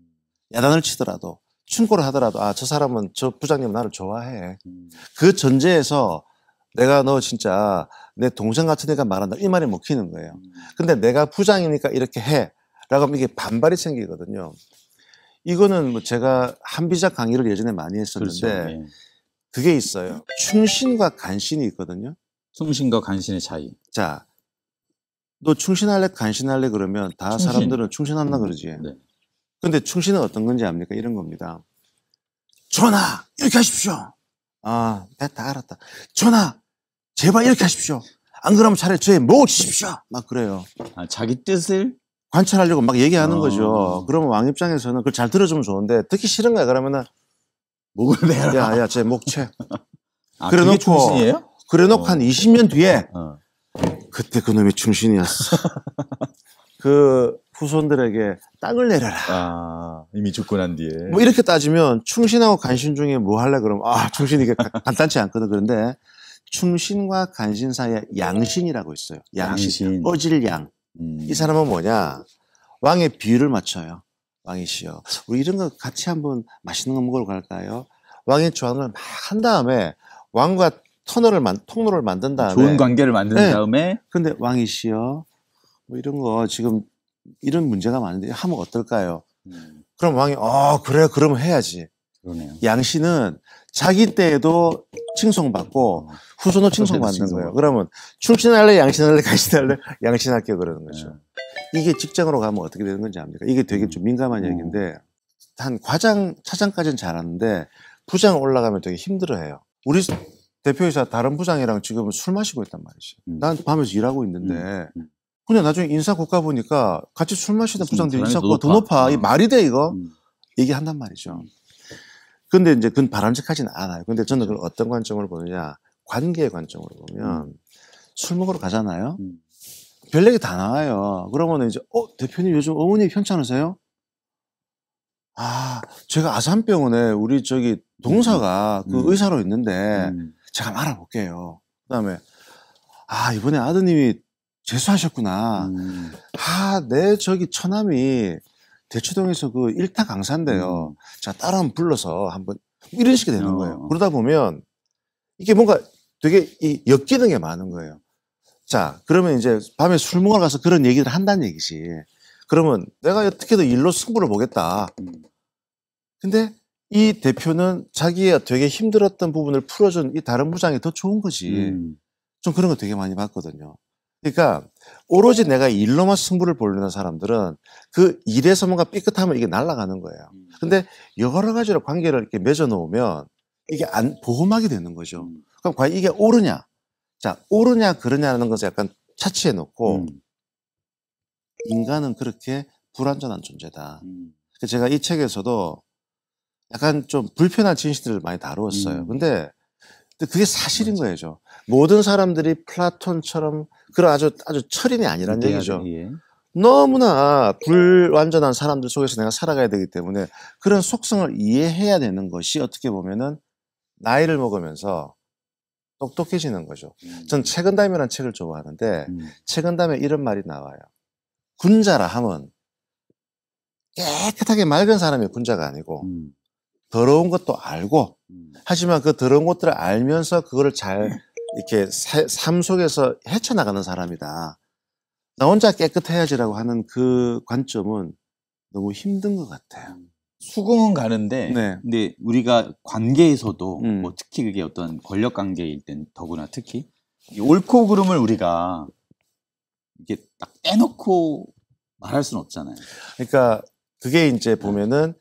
야단을 치더라도 충고를 하더라도 아 저 사람은 저 부장님 나를 좋아해 음. 그 전제에서 내가 너 진짜 내 동생 같은 애가 말한다 이 말이 먹히는 거예요 음. 근데 내가 부장이니까 이렇게 해라고 하면 이게 반발이 생기거든요 이거는 뭐 제가 한비자 강의를 예전에 많이 했었는데 그렇죠. 예. 그게 있어요 충신과 간신이 있거든요 충신과 간신의 차이 자 너 충신할래 간신할래 그러면 다 충신. 사람들은 충신한다 음. 그러지 네. 근데 충신은 어떤 건지 압니까? 이런 겁니다. 전하, 이렇게 하십시오. 아, 다 알았다. 전하, 제발 이렇게 하십시오. 안 그러면 차라리 저에 모으십시오. 막 그래요. 아, 자기 뜻을? 관찰하려고 막 얘기하는 어... 거죠. 그러면 왕 입장에서는 그걸 잘 들어주면 좋은데, 듣기 싫은 거야. 그러면은, 목을 내라. 야, 야, 제목체 아, 그래 놓고, 충신이에요? 그래 놓고 어. 한 20년 뒤에, 어. 그때 그놈이 충신이었어. 그 후손들에게 땅을 내려라. 아, 이미 죽고 난 뒤에. 뭐 이렇게 따지면 충신하고 간신 중에 뭐 할래 그럼 아, 충신이 게 간단치 않거든. 그런데 충신과 간신 사이에 양신이라고 있어요. 양신. 양신. 어질 양. 음. 이 사람은 뭐냐? 왕의 비유를 맞춰요. 왕이시여. 우리 이런 거 같이 한번 맛있는 거 먹으러 갈까요? 왕의 조항을 막 한 다음에 왕과 터널을 만, 통로를 만든 다음에 좋은 관계를 만든 네. 다음에 근데 왕이시여 뭐 이런 거 지금 이런 문제가 많은데 하면 어떨까요? 음. 그럼 왕이 어 그래 그럼 해야지. 그러네요. 양씨는 자기 때에도 칭송받고 어. 후손도 칭송받는 거예요. 그러면 출신할래 양신할래 가신할래 양신할게 그러는 거죠. 네. 이게 직장으로 가면 어떻게 되는 건지 압니까? 이게 되게 음. 좀 민감한 음. 얘기인데 한 과장 차장까지는 잘하는데 부장 올라가면 되게 힘들어해요. 우리 대표이사 다른 부장이랑 지금 술 마시고 있단 말이지. 음. 난 밤에서 일하고 있는데 음. 음. 근데 나중에 인사 국가 보니까 같이 술 마시던 부장들이 있었고 도노파 이 말이 돼 이거 음. 얘기한단 말이죠. 근데 이제 그건 바람직하진 않아요. 근데 저는 그걸 그렇죠. 어떤 관점으로 보느냐 관계의 관점으로 보면 음. 술 먹으러 가잖아요. 음. 별 얘기 다 나와요. 그러면 이제 어 대표님 요즘 어머니 편찮으세요? 아 제가 아산병원에 우리 저기 동사가 음. 그 음. 의사로 있는데 음. 제가 한 알아볼게요. 그다음에 아 이번에 아드님이 재수하셨구나. 음. 아, 내 저기 처남이 대치동에서 그 일타 강사인데요. 음. 자, 따라 한번 불러서 한번 이런 식이 되는 어. 거예요. 어. 그러다 보면 이게 뭔가 되게 이 역기능이 많은 거예요. 자, 그러면 이제 밤에 술 먹으러 가서 그런 얘기를 한다는 얘기지. 그러면 내가 어떻게든 일로 승부를 보겠다. 음. 근데 이 대표는 자기가 되게 힘들었던 부분을 풀어준 이 다른 부장이 더 좋은 거지. 음. 좀 그런 거 되게 많이 봤거든요. 그러니까 오로지 내가 일로만 승부를 보려는 사람들은 그 일에서 뭔가 삐끗하면 이게 날아가는 거예요. 음. 근데 여러 가지로 관계를 이렇게 맺어 놓으면 이게 안보호막이 되는 거죠. 음. 그럼 과연 이게 옳으냐? 자, 옳으냐 그러냐는 것을 약간 차치해 놓고 음. 인간은 그렇게 불완전한 존재다. 음. 제가 이 책에서도 약간 좀 불편한 진실들을 많이 다루었어요. 음. 근데 그게 사실인 거예요. 모든 사람들이 플라톤처럼 그런 아주 아주 철인이 아니란 네, 얘기죠. 예. 너무나 불완전한 사람들 속에서 내가 살아가야 되기 때문에 그런 속성을 이해해야 되는 것이 어떻게 보면은 나이를 먹으면서 똑똑해지는 거죠. 음. 전 최근담이라는 책을 좋아하는데 음. 최근담에 이런 말이 나와요. 군자라 함은 깨끗하게 맑은 사람이 군자가 아니고 음. 더러운 것도 알고 하지만 그 더러운 것들을 알면서 그거를 잘 이렇게 삶 속에서 헤쳐나가는 사람이다. 나 혼자 깨끗해야지라고 하는 그 관점은 너무 힘든 것 같아요. 음. 수긍은 가는데, 네. 근데 우리가 관계에서도 음. 뭐 특히 그게 어떤 권력 관계일 땐 더구나 특히 옳고 그름을 우리가 이게 딱 떼놓고 말할 수는 없잖아요. 그러니까 그게 이제 네. 보면은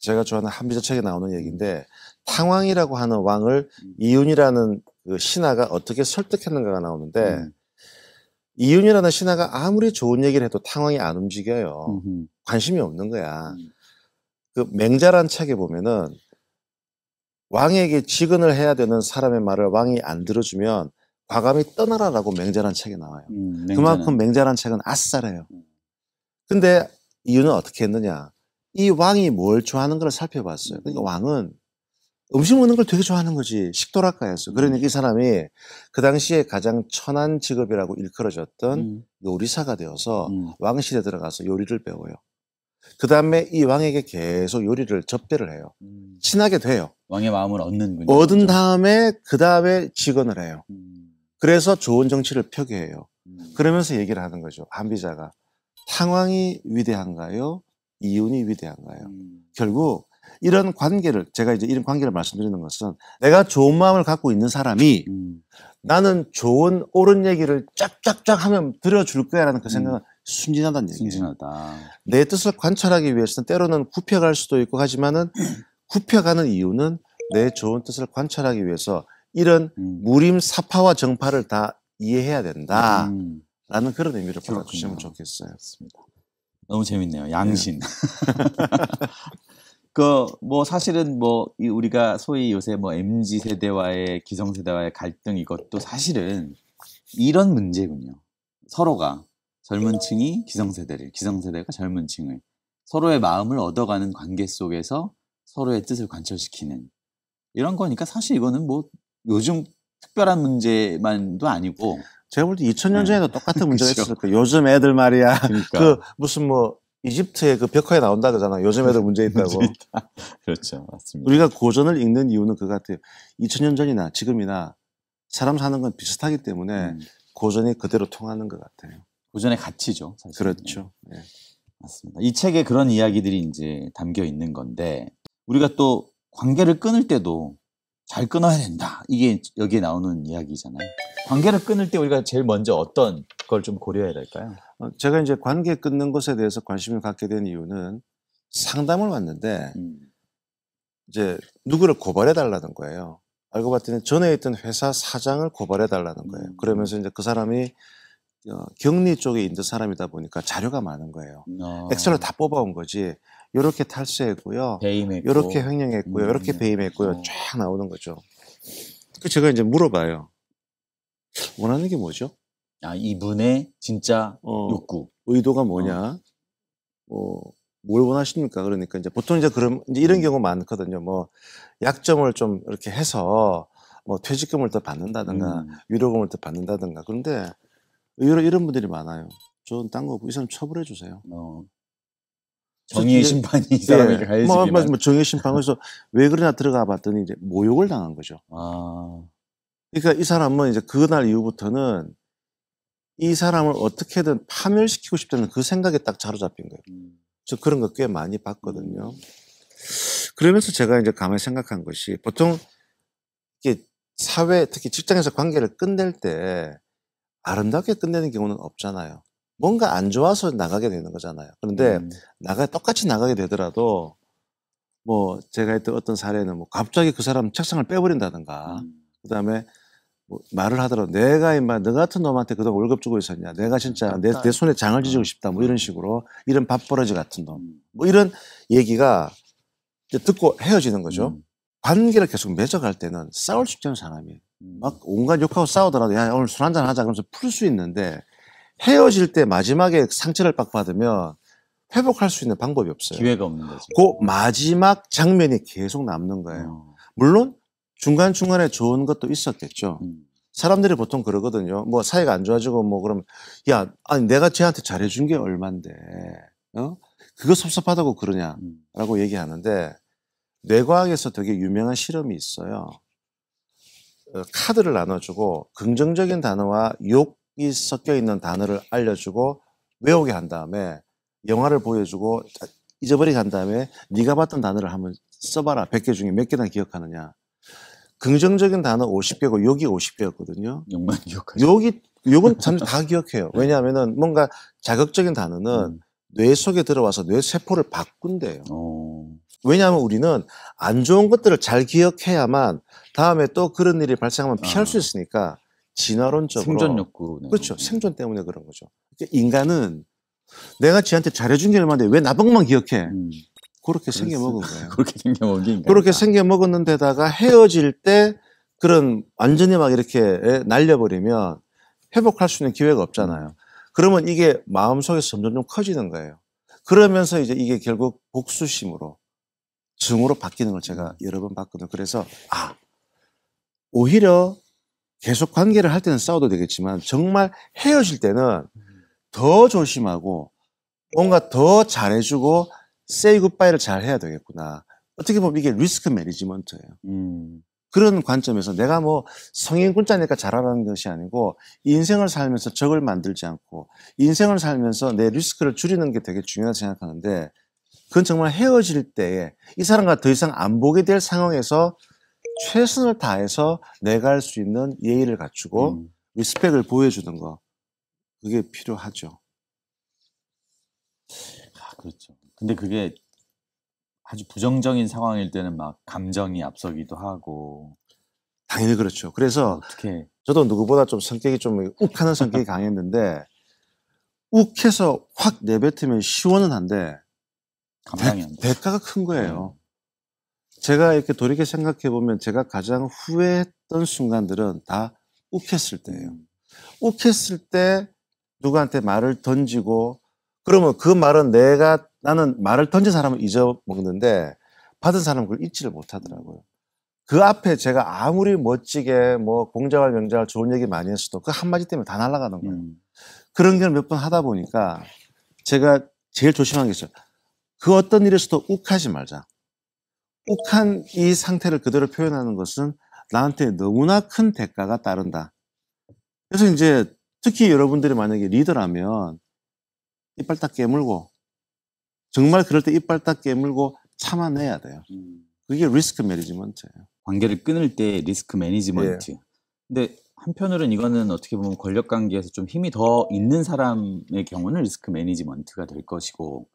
제가 좋아하는 한비자 책에 나오는 얘기인데 음. 탕왕이라고 하는 왕을 음. 이윤이라는 그 신하가 어떻게 설득했는가가 나오는데 음. 이윤이라는 신하가 아무리 좋은 얘기를 해도 탕왕이 안 움직여요. 음흠. 관심이 없는 거야. 음. 그 맹자란 책에 보면은 왕에게 직언을 해야 되는 사람의 말을 왕이 안 들어주면 과감히 떠나라라고 맹자란 책에 나와요. 음, 그만큼 맹자란 책은 아싸래요. 음. 근데 이유는 어떻게 했느냐? 이 왕이 뭘 좋아하는 걸 살펴봤어요. 그러니까 음. 왕은 음식 먹는 걸 되게 좋아하는 거지. 식도락가였어. 그러니까 이 음. 사람이 그 당시에 가장 천한 직업이라고 일컬어졌던 음. 요리사가 되어서 음. 왕실에 들어가서 요리를 배워요. 그 다음에 이 왕에게 계속 요리를 접대를 해요. 음. 친하게 돼요. 왕의 마음을 얻는군요. 얻은 다음에 그 다음에 직언을 해요. 음. 그래서 좋은 정치를 표기해요. 음. 그러면서 얘기를 하는 거죠. 한비자가 탕왕이 위대한가요? 이윤이 위대한가요? 결국 이런 관계를 제가 이제 이런 관계를 말씀드리는 것은 내가 좋은 마음을 갖고 있는 사람이 음. 나는 좋은 옳은 얘기를 쫙쫙쫙 하면 들어줄 거야라는 그 음. 생각은 음. 순진하다는 얘기예요. 순진하다. 내 뜻을 관찰하기 위해서는 때로는 굽혀갈 수도 있고 하지만은 굽혀가는 이유는 내 좋은 뜻을 관찰하기 위해서 이런 음. 무림 사파와 정파를 다 이해해야 된다라는 음. 그런 의미를 받아주시면 좋겠어요. 너무 재밌네요. 양신. 네. 그뭐 사실은 뭐 우리가 소위 요새 뭐 mz 세대와의 기성 세대와의 갈등 이것도 사실은 이런 문제군요. 서로가 젊은층이 기성 세대를, 기성 세대가 젊은층을 서로의 마음을 얻어가는 관계 속에서 서로의 뜻을 관철시키는 이런 거니까 사실 이거는 뭐 요즘 특별한 문제만도 아니고 제가 볼 때 2000년 전에도 네. 똑같은 문제가 있었을 거예요. 요즘 애들 말이야. 그러니까. 그 무슨 뭐 이집트의 그 벽화에 나온다 그러잖아. 요즘 에도 문제 있다고. 문제 있다. 그렇죠. 맞습니다. 우리가 고전을 읽는 이유는 그 같아요. 2000년 전이나 지금이나 사람 사는 건 비슷하기 때문에 음. 고전이 그대로 통하는 것 같아요. 고전의 가치죠. 사실. 그렇죠. 네. 맞습니다. 이 책에 그런 이야기들이 이제 담겨 있는 건데 우리가 또 관계를 끊을 때도 잘 끊어야 된다. 이게 여기에 나오는 이야기잖아요. 관계를 끊을 때 우리가 제일 먼저 어떤 걸 좀 고려해야 될까요? 어, 제가 이제 관계 끊는 것에 대해서 관심을 갖게 된 이유는 상담을 왔는데 음. 이제 누구를 고발해 달라는 거예요. 알고 봤더니 전에 있던 회사 사장을 고발해 달라는 거예요. 음. 그러면서 이제 그 사람이 어, 격리 쪽에 있는 사람이다 보니까 자료가 많은 거예요. 어. 엑셀로 다 뽑아온 거지. 요렇게 탈세했고요. 배임했고. 요렇게 횡령했고요. 음. 요렇게 배임했고요. 어. 쫙 나오는 거죠. 그 제가 이제 물어봐요. 원하는 게 뭐죠? 아, 이분의 진짜 어, 욕구. 의도가 뭐냐. 어. 뭐, 뭘 원하십니까? 그러니까 이제 보통 이제 그런 이제 이런 음. 경우 많거든요. 뭐 약점을 좀 이렇게 해서 뭐 퇴직금을 더 받는다든가 음. 위로금을 더 받는다든가 그런데 의외로 이런 분들이 많아요. 저는 딴거 없고 이 사람 처벌해 주세요. 어. 정의의 심판이 이 예, 사람에게 가해지 뭐, 뭐, 정의의 심판 그래서 왜그러냐 들어가 봤더니 이제 모욕을 당한 거죠. 아. 그러니까 이 사람은 이제 그날 이후부터는 이 사람을 어떻게든 파멸시키고 싶다는 그 생각에 딱자로잡힌 거예요. 음. 저 그런 거 꽤 많이 봤거든요. 음. 그러면서 제가 이제 가만히 생각한 것이 보통 이게 사회 특히 직장에서 관계를 끝낼 때 아름답게 끝내는 경우는 없잖아요. 뭔가 안 좋아서 나가게 되는 거잖아요. 그런데 음. 나가 똑같이 나가게 되더라도 뭐 제가 했던 어떤 사례는 뭐 갑자기 그 사람 책상을 빼버린다든가 음. 그다음에 뭐 말을 하더라도 내가 인마 너 같은 놈한테 그동안 월급 주고 있었냐 내가 진짜 내, 내 손에 장을 지지고 음. 싶다 뭐 이런 식으로 이런 밥벌어지 같은 놈뭐 음. 이런 얘기가 이제 듣고 헤어지는 거죠 음. 관계를 계속 맺어갈 때는 싸울 수 있는 사람이 음. 막 온갖 욕하고 싸우더라도 야 오늘 술 한잔 하자 그러면서 풀 수 있는데 헤어질 때 마지막에 상처를 빡 받으면 회복할 수 있는 방법이 없어요 기회가 없는 거죠 그 마지막 장면이 계속 남는 거예요 어. 물론 중간중간에 좋은 것도 있었겠죠. 음. 사람들이 보통 그러거든요. 뭐 사이가 안 좋아지고 뭐 그러면 야, 아니 내가 쟤한테 잘해준 게 얼만데, 어? 그거 섭섭하다고 그러냐라고 음. 얘기하는데 뇌과학에서 되게 유명한 실험이 있어요. 어, 카드를 나눠주고 긍정적인 단어와 욕이 섞여 있는 단어를 알려주고 외우게 한 다음에 영화를 보여주고 잊어버리게 한 다음에 네가 봤던 단어를 한번 써봐라. 100개 중에 몇 개나 기억하느냐. 긍정적인 단어 50개고 욕이 50개였거든요. 욕만 기억하죠. 욕이 욕은 다 기억해요. 네. 왜냐하면은 뭔가 자극적인 단어는 음. 뇌 속에 들어와서 뇌 세포를 바꾼대요. 오. 어. 왜냐하면 우리는 안 좋은 것들을 잘 기억해야만 다음에 또 그런 일이 발생하면 아. 피할 아. 수 있으니까 진화론적으로 생존 욕구 그렇죠. 생존 때문에 그런 거죠. 그러니까 인간은 내가 지한테 잘해준 게 얼마인데 왜 나쁜 것만 기억해? 음. 그렇게 생겨 먹은 거예요. 그렇게 생겨 먹인 그렇게 생겨 먹었는데다가 헤어질 때 그런 완전히 막 이렇게 예, 날려버리면 회복할 수 있는 기회가 없잖아요. 그러면 이게 마음속에서 점점 좀 커지는 거예요. 그러면서 이제 이게 결국 복수심으로 증으로 바뀌는 걸 제가 여러 번 봤거든요. 그래서 아 오히려 계속 관계를 할 때는 싸워도 되겠지만 정말 헤어질 때는 더 조심하고 뭔가 더 잘해주고 세이 굿바이를 잘 해야 되겠구나. 어떻게 보면 이게 리스크 매니지먼트예요. 음. 그런 관점에서 내가 뭐 성인 군자니까 잘하라는 것이 아니고 인생을 살면서 적을 만들지 않고 인생을 살면서 내 리스크를 줄이는 게 되게 중요하다 고 생각하는데 그건 정말 헤어질 때에 이 사람과 더 이상 안 보게 될 상황에서 최선을 다해서 내가 할 수 있는 예의를 갖추고 음. 리스펙을 보여주는 거 그게 필요하죠. 아, 그렇죠. 근데 그게 아주 부정적인 상황일 때는 막 감정이 앞서기도 하고 당연히 그렇죠. 그래서 어떻게 저도 누구보다 좀 성격이 좀 욱하는 성격이 강했는데 욱해서 확 내뱉으면 시원은 한데 감당이 안 대, 대가가 큰 거예요. 네. 제가 이렇게 돌이켜 생각해 보면 제가 가장 후회했던 순간들은 다 욱했을 때예요. 음. 욱했을 때 누구한테 말을 던지고 그러면 그 말은 내가 나는 말을 던진 사람을 잊어먹는데 받은 사람은 그걸 잊지를 못하더라고요. 그 앞에 제가 아무리 멋지게 뭐 공작할 명작할 좋은 얘기 많이 했어도 그 한마디 때문에 다 날아가는 거예요. 음. 그런 게 몇 번 하다 보니까 제가 제일 조심한 게 있어요. 그 어떤 일에서도 욱하지 말자. 욱한 이 상태를 그대로 표현하는 것은 나한테 너무나 큰 대가가 따른다. 그래서 이제 특히 여러분들이 만약에 리더라면 이빨 딱 깨물고 정말 그럴 때 이빨 딱 깨물고 참아내야 돼요. 음. 그게 리스크 매니지먼트예요. 관계를 끊을 때 리스크 매니지먼트. 예. 근데 한편으로는 이거는 어떻게 보면 권력 관계에서 좀 힘이 더 있는 사람의 경우는 리스크 매니지먼트가 될 것이고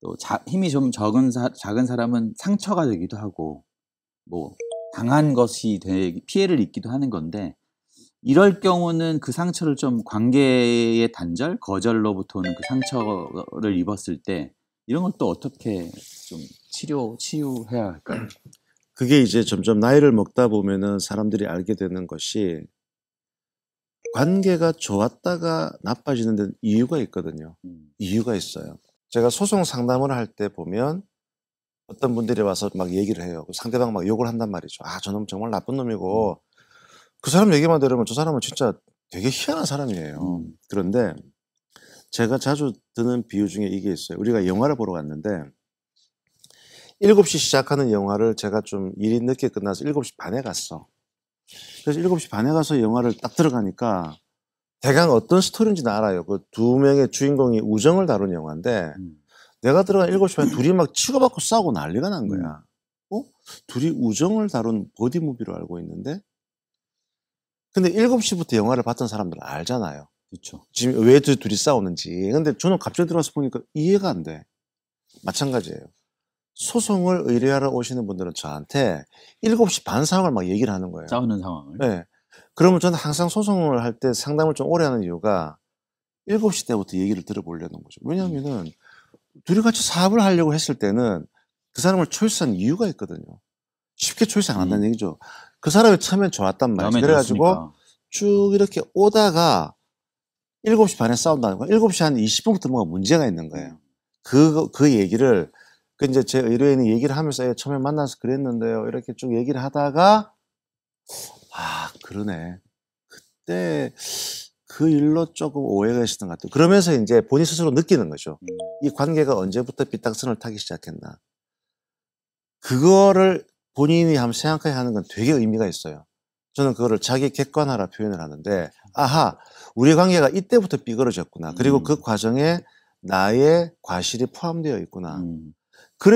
또 자, 힘이 좀 적은 사, 작은 사람은 상처가 되기도 하고 뭐 당한 것이 되, 피해를 입기도 하는 건데 이럴 경우는 그 상처를 좀 관계의 단절 거절로부터 오는 그 상처를 입었을 때 이런 걸또 어떻게 좀 치료 치유해야 할까요? 그게 이제 점점 나이를 먹다 보면은 사람들이 알게 되는 것이 관계가 좋았다가 나빠지는 데는 이유가 있거든요. 음. 이유가 있어요. 제가 소송 상담을 할 때 보면 어떤 분들이 와서 막 얘기를 해요. 그 상대방 막 욕을 한단 말이죠. 아, 저놈 정말 나쁜 놈이고 음. 그 사람 얘기만 들으면 저 사람은 진짜 되게 희한한 사람이에요. 음. 그런데 제가 자주 드는 비유 중에 이게 있어요. 우리가 영화를 보러 갔는데 7시 시작하는 영화를 제가 좀 일이 늦게 끝나서 7시 반에 갔어. 그래서 7시 반에 가서 영화를 딱 들어가니까 대강 어떤 스토리인지는 알아요. 그 두 명의 주인공이 우정을 다룬 영화인데 음. 내가 들어간 7시 반에 둘이 막 치고받고 싸우고 난리가 난 거야. 음. 어? 둘이 우정을 다룬 보디무비로 알고 있는데 근데 7시부터 영화를 봤던 사람들은 알잖아요. 그렇죠. 지금 왜 둘이 싸우는지. 근데 저는 갑자기 들어와서 보니까 이해가 안 돼. 마찬가지예요. 소송을 의뢰하러 오시는 분들은 저한테 7시 반 상황을 막 얘기를 하는 거예요. 싸우는 상황을. 네. 그러면 저는 항상 소송을 할 때 상담을 좀 오래 하는 이유가 7시 때부터 얘기를 들어보려는 거죠. 왜냐하면은 음. 둘이 같이 사업을 하려고 했을 때는 그 사람을 초이스한 이유가 있거든요. 쉽게 초이스 안 한다는 음. 얘기죠. 그 사람이 처음엔 좋았단 말이에요. 그래가지고 됐으니까. 쭉 이렇게 오다가 7시 반에 싸운다는 거야. 7시 한 20분부터 뭔가 문제가 있는 거예요. 그, 그 얘기를, 그 이제 제 의뢰인이 얘기를 하면서 예, 처음에 만나서 그랬는데요. 이렇게 쭉 얘기를 하다가, 아, 그러네. 그때 그 일로 조금 오해가 있었던 것 같아요. 그러면서 이제 본인 스스로 느끼는 거죠. 이 관계가 언제부터 삐딱선을 타기 시작했나. 그거를 본인이 한번 생각해야 하는 건 되게 의미가 있어요. 저는 그거를 자기 객관화라 표현을 하는데, 아하, 우리 관계가 이때부터 삐그러졌구나. 그리고 그 음. 그 과정에 나의 과실이 포함되어 있구나. 음.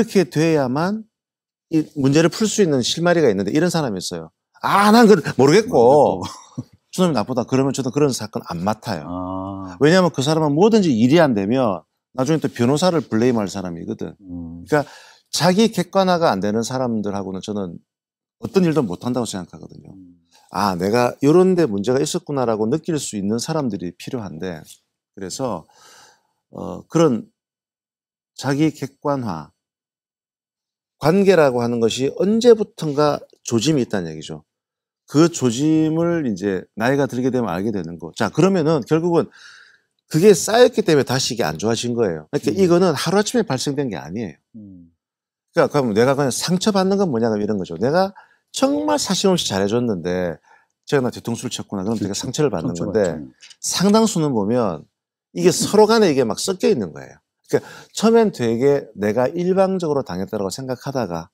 그렇게 돼야만 이 문제를 풀 수 있는 실마리가 있는데 이런 사람이 있어요. 아, 난 그, 모르겠고. 주놈이 나쁘다. 그러면 저도 그런 사건 안 맡아요. 아. 왜냐하면 그 사람은 뭐든지 일이 안 되면 나중에 또 변호사를 블레임할 사람이거든. 음. 그러니까 자기 객관화가 안 되는 사람들하고는 저는 어떤 일도 못 한다고 생각하거든요. 음. 아, 내가 이런 데 문제가 있었구나라고 느낄 수 있는 사람들이 필요한데, 그래서, 어, 그런 자기 객관화, 관계라고 하는 것이 언제부턴가 조짐이 있다는 얘기죠. 그 조짐을 이제 나이가 들게 되면 알게 되는 거. 자, 그러면은 결국은 그게 쌓였기 때문에 다시 이게 안 좋아진 거예요. 그러니까 음. 이거는 하루아침에 발생된 게 아니에요. 음. 그러니까 그럼 내가 그냥 상처받는 건 뭐냐 면 이런 거죠. 내가 정말 사심없이 잘해줬는데 제가 나 뒤통수를 쳤구나. 그럼 되게 상처를 받는 건데 상당수는 보면 이게 서로 간에 이게 막 섞여 있는 거예요. 그러니까 처음엔 되게 내가 일방적으로 당했다고 생각하다가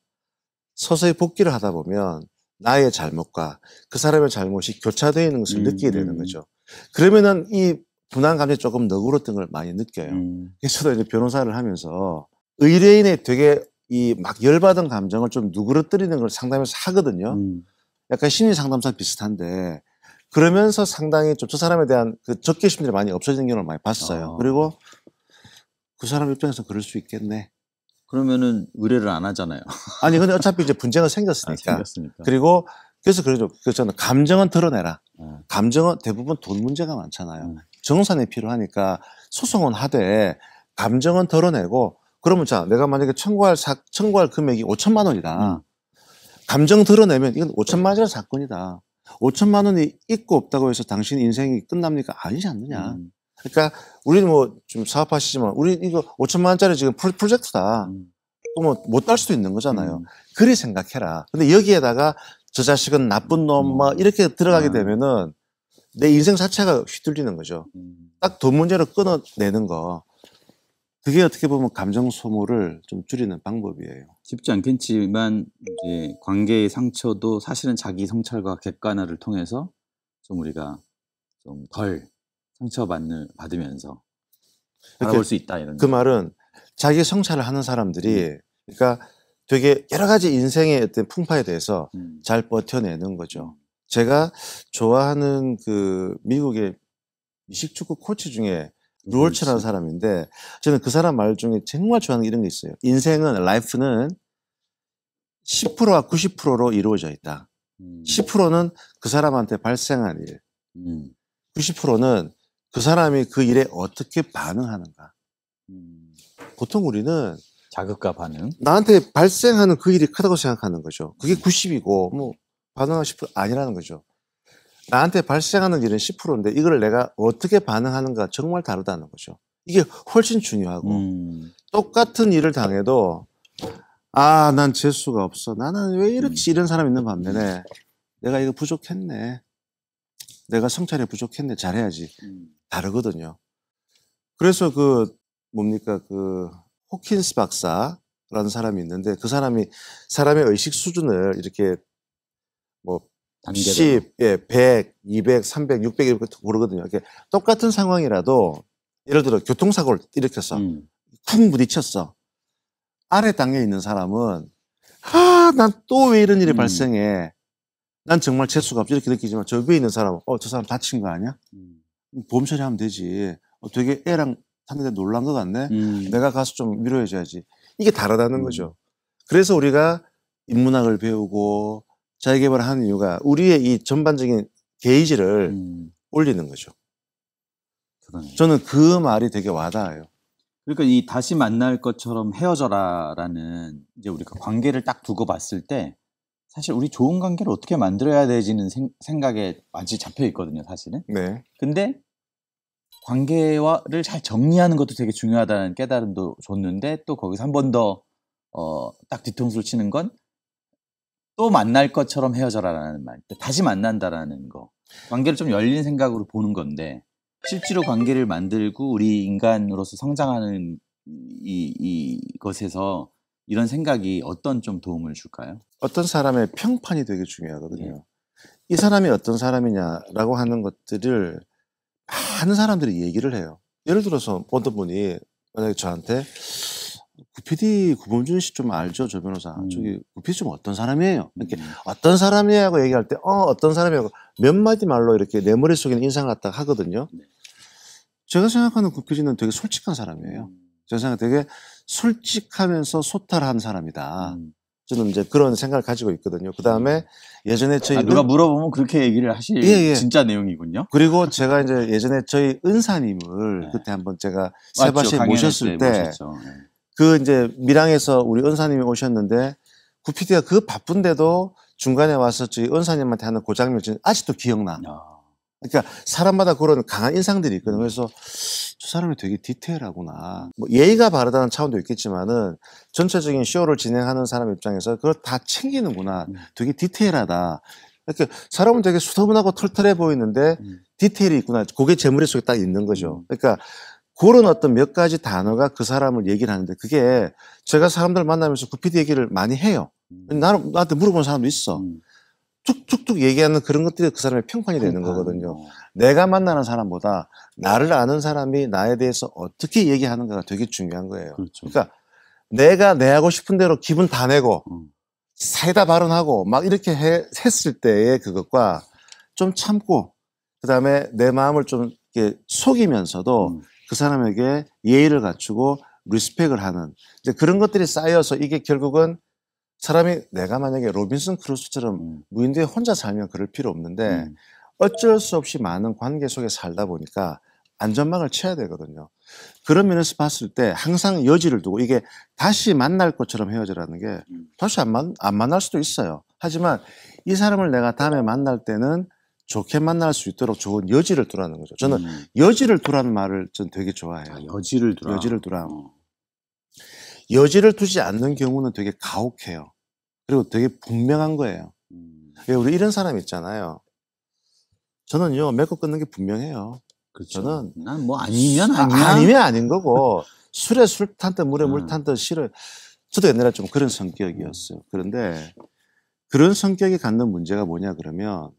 서서히 복귀를 하다 보면 나의 잘못과 그 사람의 잘못이 교차되어 있는 것을 음, 느끼게 되는 음. 거죠. 그러면은 이 분한 감이 조금 너그러웠던 걸 많이 느껴요. 음. 그래서 저도 이제 변호사를 하면서 의뢰인의 되게 이막 열받은 감정을 좀 누그러뜨리는 걸 상담에서 하거든요. 음. 약간 심리 상담사 비슷한데 그러면서 상당히 좀 저 사람에 대한 그 적개심들이 많이 없어지는 경우를 많이 봤어요. 아. 그리고 그 사람 입장에서 그럴 수 있겠네. 그러면은 의뢰를 안 하잖아요. 아니 근데 어차피 이제 분쟁은 생겼으니까. 아, 생겼으니까. 그리고 그래서 그러죠. 그래서 저는 감정은 드러내라. 아. 감정은 대부분 돈 문제가 많잖아요. 음. 정산이 필요하니까 소송은 하되 감정은 드러내고 그러면 자, 내가 만약에 청구할 사, 청구할 금액이 5천만 원이다. 음. 감정 드러내면 이건 5천만 원이라 사건이다. 5천만 원이 있고 없다고 해서 당신 인생이 끝납니까? 아니지 않느냐. 음. 그러니까 우리는 뭐 좀 사업하시지만 우리 이거 5천만 원짜리 지금 프로, 젝트다 음. 또뭐못 딸 수도 있는 거잖아요. 음. 그리 생각해라. 근데 여기에다가 저 자식은 나쁜 놈, 막 음. 이렇게 들어가게 음. 되면은 내 인생 자체가 휘둘리는 거죠. 딱 돈 문제로 끊어내는 거. 그게 어떻게 보면 감정 소모를 좀 줄이는 방법이에요. 쉽지 않겠지만 이제 관계의 상처도 사실은 자기 성찰과 객관화를 통해서 좀 우리가 좀 덜 상처받는 받으면서 알아볼 수 있다 이런. 그 말은 자기 성찰을 하는 사람들이 음. 그러니까 되게 여러 가지 인생의 어떤 풍파에 대해서 음. 잘 버텨내는 거죠. 음. 제가 좋아하는 그 미국의 미식축구 코치 중에 루얼츠라는 사람인데 저는 그 사람 말 중에 정말 좋아하는 게 이런 게 있어요. 인생은 라이프는 10%와 90%로 이루어져 있다. 음. 10%는 그 사람한테 발생한 일, 음. 90%는 그 사람이 그 일에 어떻게 반응하는가. 음. 보통 우리는 자극과 반응. 나한테 발생하는 그 일이 크다고 생각하는 거죠. 그게 90이고 음. 음. 뭐 반응하 10% 아니라는 거죠. 나한테 발생하는 일은 10%인데 이걸 내가 어떻게 반응하는가 정말 다르다는 거죠. 이게 훨씬 중요하고 음. 똑같은 일을 당해도 아, 난 재수가 없어. 나는 왜이렇지 음. 이런 사람 있는 반면에 내가 이거 부족했네. 내가 성찰에 부족했네. 잘해야지. 음. 다르거든요. 그래서 그 뭡니까 그 호킨스 박사라는 사람이 있는데 그 사람이 사람의 의식 수준을 이렇게 뭐 단계별. 10, 예, 100, 200, 300, 600 이렇게 고르거든요. 이렇게 똑같은 상황이라도 예를 들어 교통사고를 일으켰어. 음. 쿵 부딪혔어. 아래 땅에 있는 사람은 아, 난 또 왜 이런 일이 음. 발생해. 난 정말 재수가 없지 이렇게 느끼지만 저 위에 있는 사람은 어, 저 사람 다친 거 아니야? 음. 음 보험 처리하면 되지. 어, 되게 애랑 탔는데 놀란 것 같네. 음. 내가 가서 좀 위로해줘야지. 이게 다르다는 음. 거죠. 그래서 우리가 인문학을 배우고 자기개발을 하는 이유가 우리의 이 전반적인 게이지를 음. 올리는 거죠. 그러네. 저는 그 말이 되게 와닿아요. 그러니까 이 다시 만날 것처럼 헤어져라라는 이제 우리가 관계를 딱 두고 봤을 때 사실 우리 좋은 관계를 어떻게 만들어야 되지는 생각에 완전히 잡혀 있거든요, 사실은. 네. 근데 관계와를 잘 정리하는 것도 되게 중요하다는 깨달음도 줬는데 또 거기서 한 번 더 어, 딱 뒤통수를 치는 건또 만날 것처럼 헤어져라라는 말, 다시 만난다라는 거. 관계를 좀 열린 생각으로 보는 건데 실제로 관계를 만들고 우리 인간으로서 성장하는 이, 이 것에서 이런 생각이 어떤 좀 도움을 줄까요? 어떤 사람의 평판이 되게 중요하거든요. 예. 이 사람이 어떤 사람이냐라고 하는 것들을 많은 사람들이 얘기를 해요. 예를 들어서 어떤 분이 만약에 저한테 구피디 구범준 씨 좀 알죠 조 변호사 음. 저기 구피디 좀 어떤 사람이에요 이렇게 음. 어떤 사람이냐고 얘기할 때어 어떤 사람이냐고 몇 마디 말로 이렇게 내 머릿속에 인상을 갖다 하거든요 네. 제가 생각하는 구피디는 되게 솔직한 사람이에요 음. 제가 생각 되게 솔직하면서 소탈한 사람이다 음. 저는 이제 그런 생각을 가지고 있거든요 그 다음에 음. 예전에 아, 저희 아, 누가 은... 물어보면 그렇게 얘기를 하실 예, 예. 진짜 내용이군요 그리고 제가 이제 예전에 저희 은사님을 네. 그때 한번 제가 세바시에 모셨을 때 모셨죠. 네. 그 이제 밀항에서 우리 은사님이 오셨는데 구피디가 그 바쁜데도 중간에 와서 저희 은사님한테 하는 고그 장면 아직도 기억나. 아. 그러니까 사람마다 그런 강한 인상들이 있거든요. 그래서 저 사람이 되게 디테일하구나. 뭐 예의가 바르다는 차원도 있겠지만은 전체적인 쇼를 진행하는 사람 입장에서 그걸 다 챙기는구나. 음. 되게 디테일하다. 이렇게 사람은 되게 수더분하고 털털해 보이는데 음. 디테일이 있구나. 그게 제 머릿속에 딱 있는 거죠. 음. 그러니까 그런 어떤 몇 가지 단어가 그 사람을 얘기를 하는데 그게 제가 사람들 만나면서 구피디 그 얘기를 많이 해요. 음. 나는 나한테 물어본 사람도 있어. 음. 툭툭툭 얘기하는 그런 것들이 그 사람의 평판이 되는 거거든요. 내가 만나는 사람보다 나를 아는 사람이 나에 대해서 어떻게 얘기하는가가 되게 중요한 거예요. 그렇죠. 그러니까 내가 내하고 싶은 대로 기분 다 내고 음. 사이다 발언하고 막 이렇게 해, 했을 때의 그것과 좀 참고 그다음에 내 마음을 좀 이렇게 속이면서도 음. 그 사람에게 예의를 갖추고 리스펙을 하는 이제 그런 것들이 쌓여서 이게 결국은 사람이 내가 만약에 로빈슨 크루스처럼 음. 무인도에 혼자 살면 그럴 필요 없는데 음. 어쩔 수 없이 많은 관계 속에 살다 보니까 안전망을 쳐야 되거든요. 그런 면에서 봤을 때 항상 여지를 두고 이게 다시 만날 것처럼 헤어지라는 게 음. 다시 안, 만, 안 만날 수도 있어요. 하지만 이 사람을 내가 다음에 만날 때는 좋게 만날 수 있도록 좋은 여지를 두라는 거죠. 저는 음. 여지를 두라는 말을 전 되게 좋아해요. 아, 여지를 두라. 여지를 두라. 어. 여지를 두지 않는 경우는 되게 가혹해요. 그리고 되게 분명한 거예요. 음. 예, 우리 이런 사람 있잖아요. 저는요, 맺고 끊는 게 분명해요. 그렇죠. 저는 난 뭐 아니면 아, 아니야. 아, 니면 아닌 거고 술에 술 탄 듯 물에 음. 물탄 어. 듯 싫어. 저도 옛날에 좀 그런 성격이었어요. 그런데 그런 성격이 갖는 문제가 뭐냐 그러면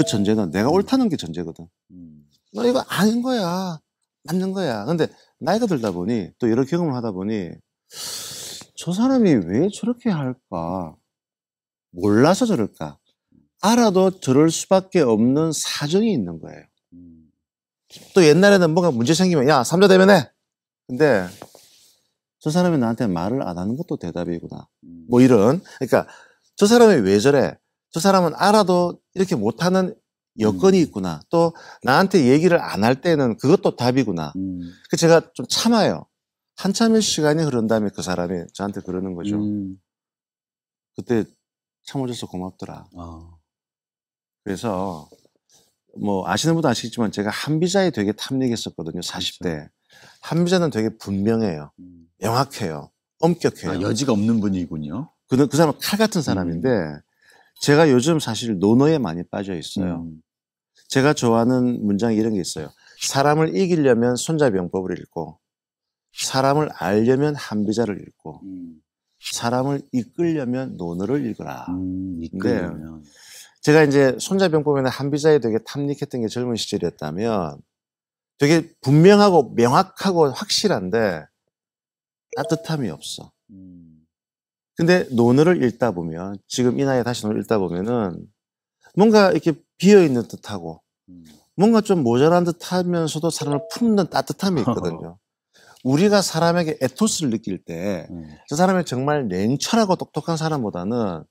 그 전제는 내가 음. 옳다는 게 전제거든. 음. 너 이거 아닌 거야. 맞는 거야. 근데 나이가 들다 보니 또 여러 경험을 하다 보니 저 사람이 왜 저렇게 할까? 몰라서 저럴까? 알아도 저럴 수밖에 없는 사정이 있는 거예요. 음. 또 옛날에는 뭔가 문제 생기면 야, 삼자 대면해. 근데 저 사람이 나한테 말을 안 하는 것도 대답이구나. 뭐 이런. 그러니까 저 사람이 왜 저래? 저 사람은 알아도 이렇게 못하는 여건이 음. 있구나. 음. 또 나한테 얘기를 안 할 때는 그것도 답이구나. 음. 그 제가 좀 참아요. 한참의 시간이 흐른 다음에 그 사람이 저한테 그러는 거죠. 음. 그때 참아줘서 고맙더라. 아. 그래서 뭐 아시는 분도 아시겠지만 제가 한비자에 되게 탐닉했었거든요. 40대. 그렇죠. 한비자는 되게 분명해요. 음. 명확해요. 엄격해요. 아, 여지가 없는 분이군요. 그, 그 사람은 칼 같은 음. 사람인데 제가 요즘 사실 논어에 많이 빠져 있어요. 음. 제가 좋아하는 문장 이런 게 있어요. 사람을 이기려면 손자병법을 읽고, 사람을 알려면 한비자를 읽고, 음. 사람을 이끌려면 논어를 읽어라. 음, 네. 이끌려면. 제가 이제 손자병법이나 한비자에 되게 탐닉했던 게 젊은 시절이었다면 되게 분명하고 명확하고 확실한데 따뜻함이 없어. 근데 논어를 읽다 보면 지금 이 나이에 다시 논어를 읽다 보면은 뭔가 이렇게 비어 있는 듯하고 음. 뭔가 좀 모자란 듯하면서도 사람을 품는 따뜻함이 있거든요. 우리가 사람에게 에토스를 느낄 때저 음. 사람이 정말 냉철하고 똑똑한 사람보다는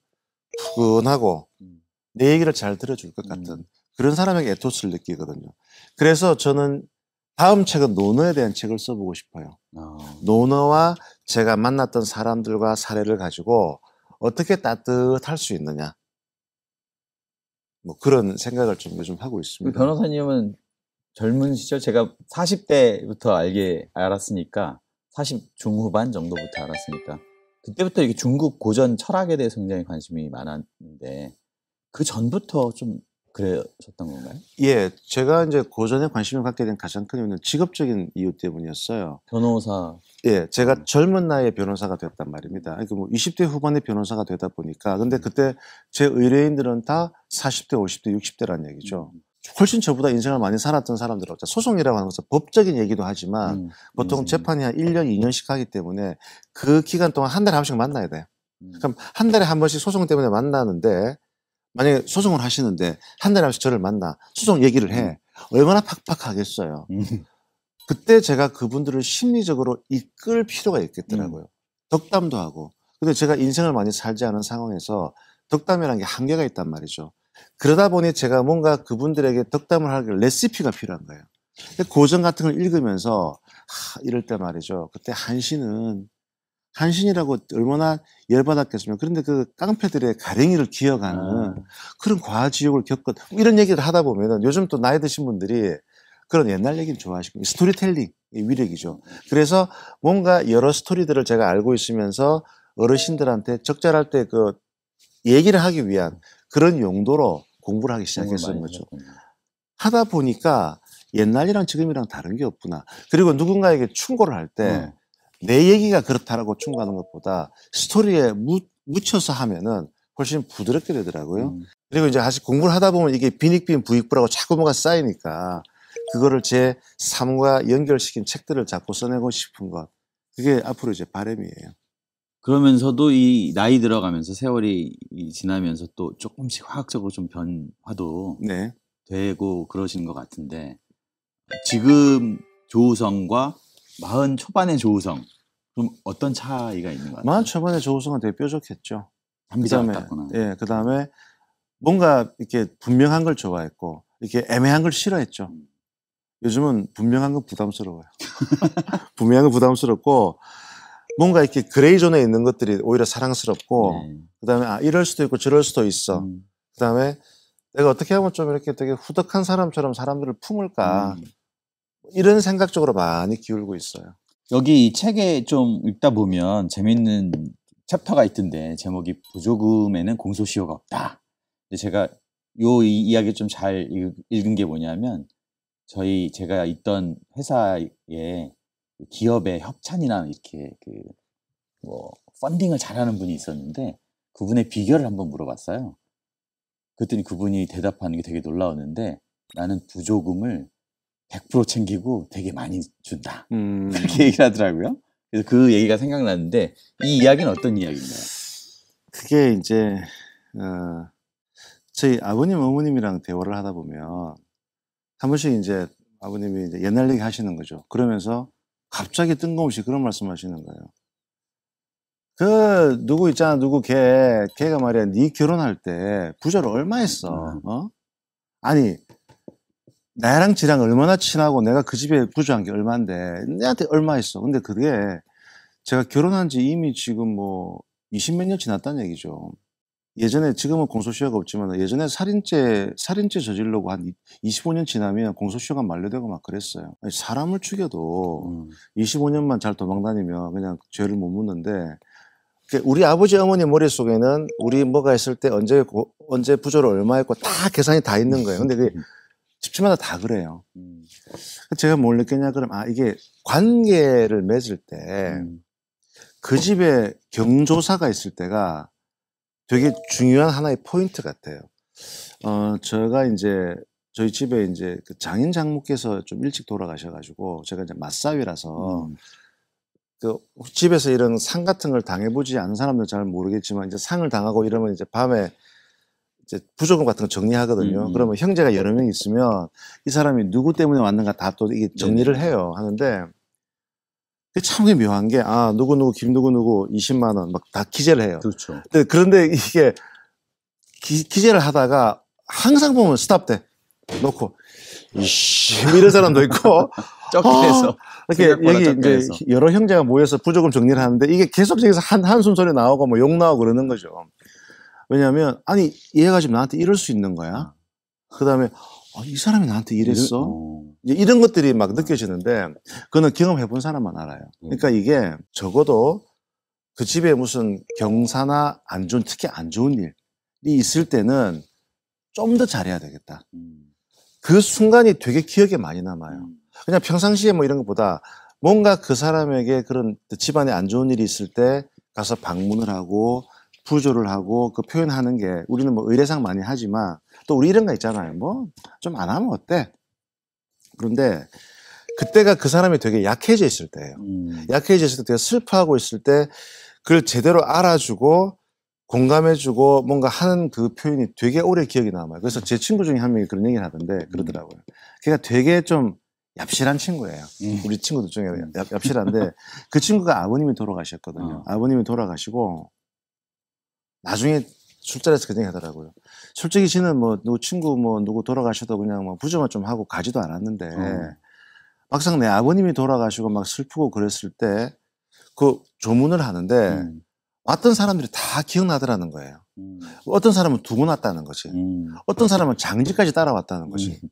푸근하고 음. 내 얘기를 잘 들어줄 것 같은 그런 사람에게 에토스를 느끼거든요. 그래서 저는 다음 책은 논어에 대한 책을 써보고 싶어요. 어. 아. 논어와 제가 만났던 사람들과 사례를 가지고 어떻게 따뜻할 수 있느냐. 뭐 그런 생각을 좀 요즘 하고 그 있습니다. 변호사님은 젊은 시절 제가 40대부터 알게 알았으니까 40 중후반 정도부터 알았으니까 그때부터 이게 중국 고전 철학에 대해 서 굉장히 관심이 많았는데 그 전부터 좀 그래졌던 건가요? 예, 제가 이제 고전에 관심을 갖게 된 가장 큰 이유는 직업적인 이유 때문이었어요. 변호사. 예, 제가 음. 젊은 나이에 변호사가 됐단 말입니다. 그러니까 뭐 20대 후반에 변호사가 되다 보니까 근데 음. 그때 제 의뢰인들은 다 40대, 50대, 60대란 얘기죠. 음. 훨씬 저보다 인생을 많이 살았던 사람들은 소송이라고 하는 것은 법적인 얘기도 하지만 음. 보통 음. 재판이 한 1년, 2년씩 하기 때문에 그 기간 동안 한 달에 한 번씩 만나야 돼요. 음. 그럼 한 달에 한 번씩 소송 때문에 만나는데 만약에 소송을 하시는데 한 달에 한 번씩 저를 만나 소송 얘기를 해. 음. 얼마나 팍팍하겠어요. 음. 그때 제가 그분들을 심리적으로 이끌 필요가 있겠더라고요. 음. 덕담도 하고. 근데 제가 인생을 많이 살지 않은 상황에서 덕담이라는 게 한계가 있단 말이죠. 그러다 보니 제가 뭔가 그분들에게 덕담을 하기 레시피가 필요한 거예요. 고전 같은 걸 읽으면서 하, 이럴 때 말이죠. 그때 한시는 한신이라고 얼마나 열받았겠습니까. 그런데 그 깡패들의 가랭이를 기어가는 아. 그런 과지옥을 겪은 뭐 이런 얘기를 하다 보면은 요즘 또 나이 드신 분들이 그런 옛날 얘기는 좋아하시고 스토리텔링의 위력이죠. 그래서 뭔가 여러 스토리들을 제가 알고 있으면서 어르신들한테 적절할 때 그 얘기를 하기 위한 그런 용도로 공부를 하기 시작했었는 거죠. 하다 보니까 옛날이랑 지금이랑 다른 게 없구나. 그리고 누군가에게 충고를 할때 음. 네. 내 얘기가 그렇다라고 충고하는 것보다 스토리에 묻혀서 하면은 훨씬 부드럽게 되더라고요. 음. 그리고 이제 사실 공부를 하다 보면 이게 비익빈 부익부라고 자꾸 뭔가 쌓이니까 그거를 제 삶과 연결시킨 책들을 자꾸 써내고 싶은 것. 그게 앞으로 이제 바람이에요. 그러면서도 이 나이 들어가면서 세월이 지나면서 또 조금씩 화학적으로 좀 변화도 네. 되고 그러신 것 같은데 지금 조우성과 마흔 초반의 조우성 그럼 어떤 차이가 있는 거예요 마흔 초반의 조우성은 되게 뾰족했죠. 그다음에 예 그다음에 뭔가 이렇게 분명한 걸 좋아했고 이렇게 애매한 걸 싫어했죠. 음. 요즘은 분명한 건 부담스러워요. 분명한 건 부담스럽고 뭔가 이렇게 그레이 존에 있는 것들이 오히려 사랑스럽고 네. 그다음에 아 이럴 수도 있고 저럴 수도 있어. 음. 그다음에 내가 어떻게 하면 좀 이렇게 되게 후덕한 사람처럼 사람들을 품을까? 음. 이런 생각 적으로 많이 기울고 있어요. 여기 이 책에 좀 읽다 보면 재밌는 챕터가 있던데 제목이 부조금에는 공소시효가 없다. 근데 제가 요 이야기 좀 잘 읽은 게 뭐냐면 저희 제가 있던 회사에 기업의 협찬이나 이렇게 그 뭐 펀딩을 잘하는 분이 있었는데 그분의 비결을 한번 물어봤어요. 그랬더니 그분이 대답하는 게 되게 놀라웠는데 나는 부조금을 100% 챙기고 되게 많이 준다. 음. 그렇게 얘기를 하더라고요. 그래서 그 얘기가 생각나는데 이 이야기는 어떤 이야기인가요? 그게 이제 어, 저희 아버님 어머님이랑 대화를 하다 보면 한 번씩 이제 아버님이 이제 옛날 얘기 하시는 거죠. 그러면서 갑자기 뜬금없이 그런 말씀하시는 거예요. 그 누구 있잖아 누구 걔 걔가 말이야 네 결혼할 때 부자를 얼마 했어 음. 어 아니 나랑 지랑 얼마나 친하고 내가 그 집에 부주한 게 얼마인데 내한테 얼마 있어. 근데 그게 제가 결혼한 지 이미 지금 뭐 20 몇 년지났단 얘기죠. 예전에 지금은 공소시효가 없지만 예전에 살인죄 살인죄 저질러고 한 25년 지나면 공소시효가 만료되고 막 그랬어요. 사람을 죽여도 음. 25년만 잘 도망다니면 그냥 죄를 못 묻는데 우리 아버지 어머니 머릿속에는 우리 뭐가 있을 때 언제 언제 부조를 얼마 했고 다 계산이 다 있는 거예요. 근데 그 집집마다 다 그래요. 음. 그 제가 뭘 느꼈냐 그럼 아 이게 관계를 맺을 때그 음. 집에 경조사가 있을 때가 되게 중요한 하나의 포인트 같아요. 어 제가 이제 저희 집에 이제 그 장인 장모께서 좀 일찍 돌아가셔가지고 제가 이제 맞사위라서 음. 그 집에서 이런 상 같은 걸 당해보지 않은 사람들 은잘 모르겠지만 이제 상을 당하고 이러면 이제 밤에 이제 부조금 같은 거 정리하거든요. 음, 음. 그러면 형제가 여러 명 있으면 이 사람이 누구 때문에 왔는가 다 또 이게 네. 정리를 네. 해요. 하는데 참 묘한 게, 아, 누구누구, 김누구누구 20만원 막 다 기재를 해요. 그렇죠. 근데 그런데 이게 기, 기재를 하다가 항상 보면 스탑돼. 놓고, 이씨, 뭐 이런 사람도 있고. 적게해서 아, 이렇게 여기 이제 여러 형제가 모여서 부조금 정리를 하는데 이게 계속적에서 한, 한 순서로 나오고 뭐욕 나오고 그러는 거죠. 왜냐하면 아니 얘가 지금 나한테 이럴 수 있는 거야. 그 다음에 어, 아, 이 사람이 나한테 이랬어. 어. 이제 이런 것들이 막 느껴지는데 그거는 경험해 본 사람만 알아요. 음. 그러니까 이게 적어도 그 집에 무슨 경사나 안 좋은 특히 안 좋은 일이 있을 때는 좀 더 잘해야 되겠다. 음. 그 순간이 되게 기억에 많이 남아요. 음. 그냥 평상시에 뭐 이런 것보다 뭔가 그 사람에게 그런 집안에 안 좋은 일이 있을 때 가서 방문을 하고 부조를 하고 그 표현하는 게 우리는 뭐 의례상 많이 하지만 또 우리 이런 거 있잖아요. 뭐 좀 안 하면 어때? 그런데 그때가 그 사람이 되게 약해져 있을 때예요. 음. 약해져 있을 때 되게 슬퍼하고 있을 때 그걸 제대로 알아주고 공감해주고 뭔가 하는 그 표현이 되게 오래 기억이 남아요. 그래서 제 친구 중에 한 명이 그런 얘기를 하던데 음. 그러더라고요. 그러니까 되게 좀 얍실한 친구예요. 음. 우리 친구들 중에 음. 얍, 얍실한데 그 친구가 아버님이 돌아가셨거든요. 어. 아버님이 돌아가시고 나중에 술자리에서 그냥 하더라고요. 솔직히 씨는 뭐 누구 친구 뭐 누구 돌아가셔도 그냥 뭐 부정을 좀 하고 가지도 않았는데 음. 막상 내 아버님이 돌아가시고 막 슬프고 그랬을 때 그 조문을 하는데 음. 왔던 사람들이 다 기억나더라는 거예요. 음. 어떤 사람은 두고 났다는 거지. 음. 어떤 사람은 장지까지 따라왔다는 거지. 음.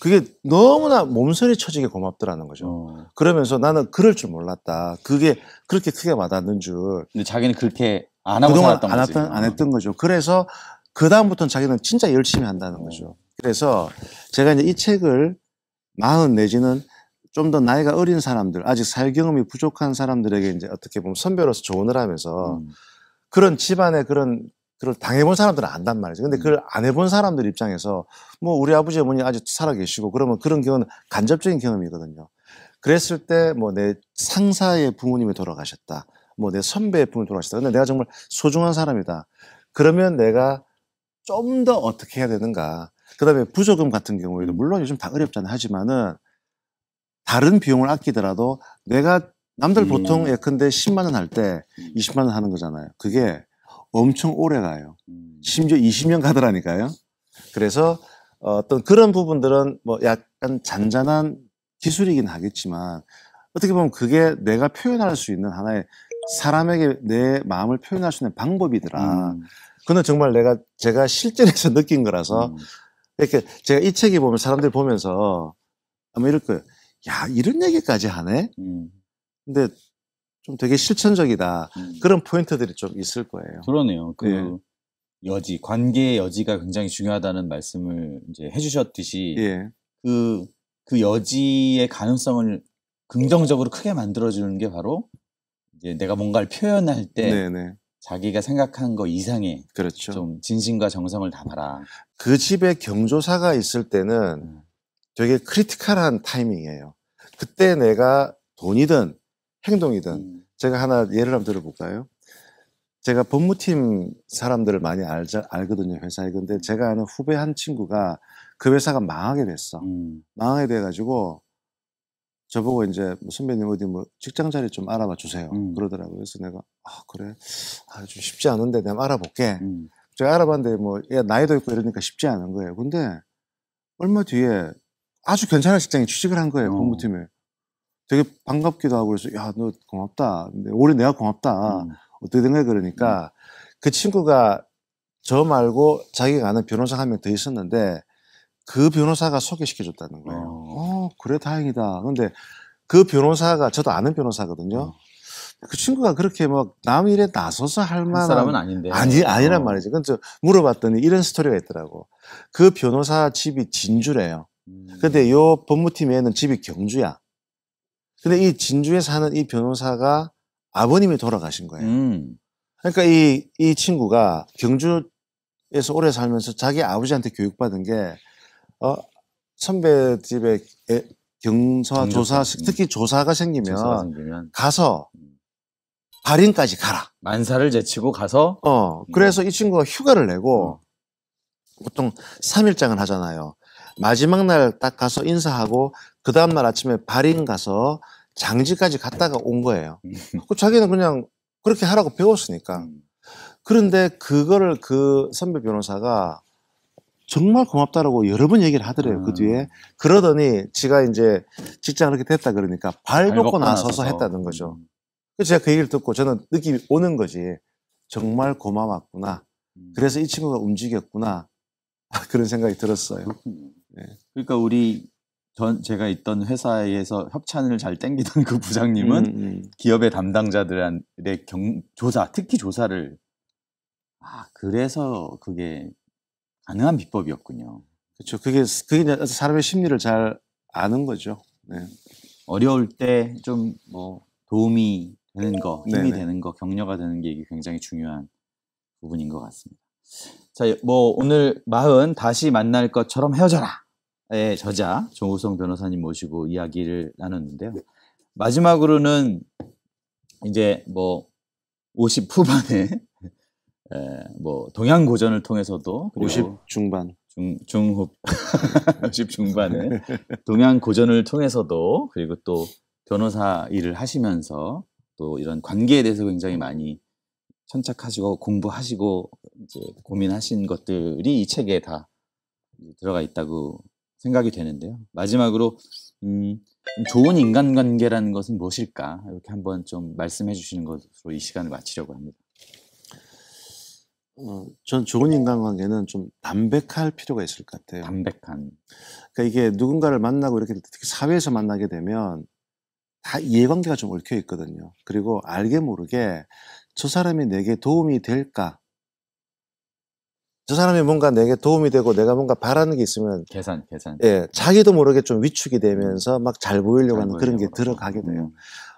그게 너무나 몸서리 쳐지게 고맙더라는 거죠. 어. 그러면서 나는 그럴 줄 몰랐다. 그게 그렇게 크게 와닿는 줄. 근데 자기는 그렇게 안 하고 그동안 안, 했던, 안 어. 했던 거죠. 그래서 그 다음부터는 자기는 진짜 열심히 한다는 어. 거죠. 그래서 제가 이제 이 책을 마흔 내지는 좀 더 나이가 어린 사람들, 아직 살 경험이 부족한 사람들에게 이제 어떻게 보면 선별로서 조언을 하면서 음. 그런 집안에 그런 그걸 당해본 사람들은 안단 말이죠. 근데 음. 그걸 안 해본 사람들 입장에서 뭐 우리 아버지 어머니 아직 살아계시고 그러면 그런 경우는 간접적인 경험이거든요. 그랬을 때 뭐 내 상사의 부모님이 돌아가셨다. 뭐내 선배의 분을 돌아가셨다. 근데 내가 정말 소중한 사람이다. 그러면 내가 좀 더 어떻게 해야 되는가. 그 다음에 부조금 같은 경우에도, 음. 물론 요즘 다 어렵잖아요. 하지만은, 다른 비용을 아끼더라도 내가 남들 음. 보통 예컨대 10만 원 할 때 20만 음. 원 하는 거잖아요. 그게 엄청 오래 가요. 심지어 20년 가더라니까요. 그래서 어떤 그런 부분들은 뭐 약간 잔잔한 기술이긴 하겠지만 어떻게 보면 그게 내가 표현할 수 있는 하나의 사람에게 내 마음을 표현할 수 있는 방법이더라. 음. 그는 정말 내가 제가 실전에서 느낀 거라서 음. 이렇게 제가 이 책이 보면 사람들 보면서 아마 이럴 거예요. 야 이런 얘기까지 하네. 음. 근데 좀 되게 실천적이다. 음. 그런 포인트들이 좀 있을 거예요. 그러네요. 그 네. 여지 관계의 여지가 굉장히 중요하다는 말씀을 이제 해주셨듯이 예. 그, 그 여지의 가능성을 긍정적으로 크게 만들어주는 게 바로 예, 내가 뭔가를 표현할 때 네네. 자기가 생각한 거 이상의 그렇죠. 좀 진심과 정성을 담아라. 그 집에 경조사가 있을 때는 음. 되게 크리티컬한 타이밍이에요. 그때 내가 돈이든 행동이든 음. 제가 하나 예를 한번 들어볼까요? 제가 법무팀 사람들을 많이 알자, 알거든요 회사에 근데 제가 아는 후배 한 친구가 그 회사가 망하게 됐어 음. 망하게 돼가지고 저보고 이제 뭐 선배님 어디 뭐 직장 자리 좀 알아봐 주세요. 음. 그러더라고요. 그래서 내가 아 그래, 아좀 쉽지 않은데 내가 알아볼게. 음. 제가 알아봤는데 뭐 야, 나이도 있고 이러니까 쉽지 않은 거예요. 근데 얼마 뒤에 아주 괜찮은 직장에 취직을 한 거예요. 어. 공부팀에. 되게 반갑기도 하고 그래서 야 너 고맙다. 근데 올해 내가 고맙다. 음. 어떻게 된 거야 그러니까 음. 그 친구가 저 말고 자기가 아는 변호사 한 명 더 있었는데 그 변호사가 소개시켜줬다는 거예요. 어. 그래 다행이다. 근데 그 변호사가 저도 아는 변호사거든요. 어. 그 친구가 그렇게 막 남 일에 나서서 할 만한 사람은 아닌데 아니 아니란 어. 말이지. 그래서 물어봤더니 이런 스토리가 있더라고. 그 변호사 집이 진주래요. 음. 근데 요 법무팀에는 집이 경주야. 근데 이 진주에 사는 이 변호사가 아버님이 돌아가신 거예요. 음. 그러니까 이 이 친구가 경주에서 오래 살면서 자기 아버지한테 교육받은 게 어, 선배 집에 경사 조사 특히 조사가 생기면, 조사가 생기면. 가서 음. 발인까지 가라. 만사를 제치고 가서 어 음. 그래서 이 친구가 휴가를 내고 어. 보통 3일장을 하잖아요. 마지막 날 딱 가서 인사하고 그 다음 날 아침에 발인 가서 장지까지 갔다가 온 거예요. 음. 그 자기는 그냥 그렇게 하라고 배웠으니까. 그런데 그거를 그 선배 변호사가 정말 고맙다라고 여러 번 얘기를 하더래요. 그 음. 그 뒤에 그러더니 지가 이제 직장 이렇게 됐다 그러니까 발벗고 나서서 했다는 거죠. 그 제가 그 얘기를 듣고 저는 느낌이 오는 거지. 정말 고마웠구나. 음. 그래서 이 친구가 움직였구나. 아, 그런 생각이 들었어요. 네. 그러니까 우리 전 제가 있던 회사에서 협찬을 잘 땡기던 그 부장님은 음, 음. 기업의 담당자들의 경, 조사, 특히 조사를 아 그래서 그게 가능한 비법이었군요. 그렇죠. 그게 그게 사람의 심리를 잘 아는 거죠. 네. 어려울 때 좀 뭐 도움이 되는 거, 힘이 네네. 되는 거, 격려가 되는 게 굉장히 중요한 부분인 것 같습니다. 자, 뭐 오늘 마흔 다시 만날 것처럼 헤어져라. 의 예, 저자 조우성 변호사님 모시고 이야기를 나눴는데요. 마지막으로는 이제 뭐 50 후반에 에, 예, 뭐 동양 고전을 통해서도 50 중반 중 중후 50 중반에 동양 고전을 통해서도 그리고 또 변호사 일을 하시면서 또 이런 관계에 대해서 굉장히 많이 천착하시고 공부하시고 이제 고민하신 것들이 이 책에 다 들어가 있다고 생각이 되는데요. 마지막으로 음, 좋은 인간관계라는 것은 무엇일까 이렇게 한번 좀 말씀해 주시는 것으로 이 시간을 마치려고 합니다. 어, 전 좋은 네. 인간관계는 좀 담백할 필요가 있을 것 같아요. 담백한. 그러니까 이게 누군가를 만나고 이렇게 특히 사회에서 만나게 되면 다 이해관계가 좀 얽혀 있거든요. 그리고 알게 모르게 저 사람이 내게 도움이 될까? 저 사람이 뭔가 내게 도움이 되고 내가 뭔가 바라는 게 있으면 계산, 계산. 예, 자기도 모르게 좀 위축이 되면서 막 잘 보이려고 잘 하는 보이려고 그런 게 들어가게 돼요. 음.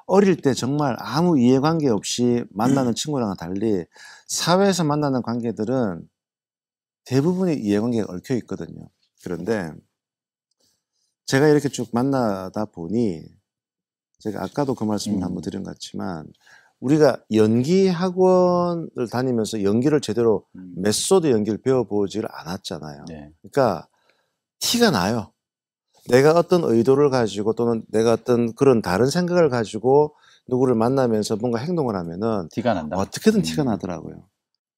어릴 때 정말 아무 이해관계 없이 만나는 음. 친구랑 달리 사회에서 만나는 관계들은 대부분의 이해관계가 얽혀 있거든요. 그런데 제가 이렇게 쭉 만나다 보니 제가 아까도 그 말씀을 음. 한번 드린 것 같지만 우리가 연기 학원을 다니면서 연기를 제대로 음. 메소드 연기를 배워보지를 않았잖아요. 네. 그러니까 티가 나요. 내가 어떤 의도를 가지고 또는 내가 어떤 그런 다른 생각을 가지고 누구를 만나면서 뭔가 행동을 하면은 티가 난다. 어떻게든 티가 음. 나더라고요.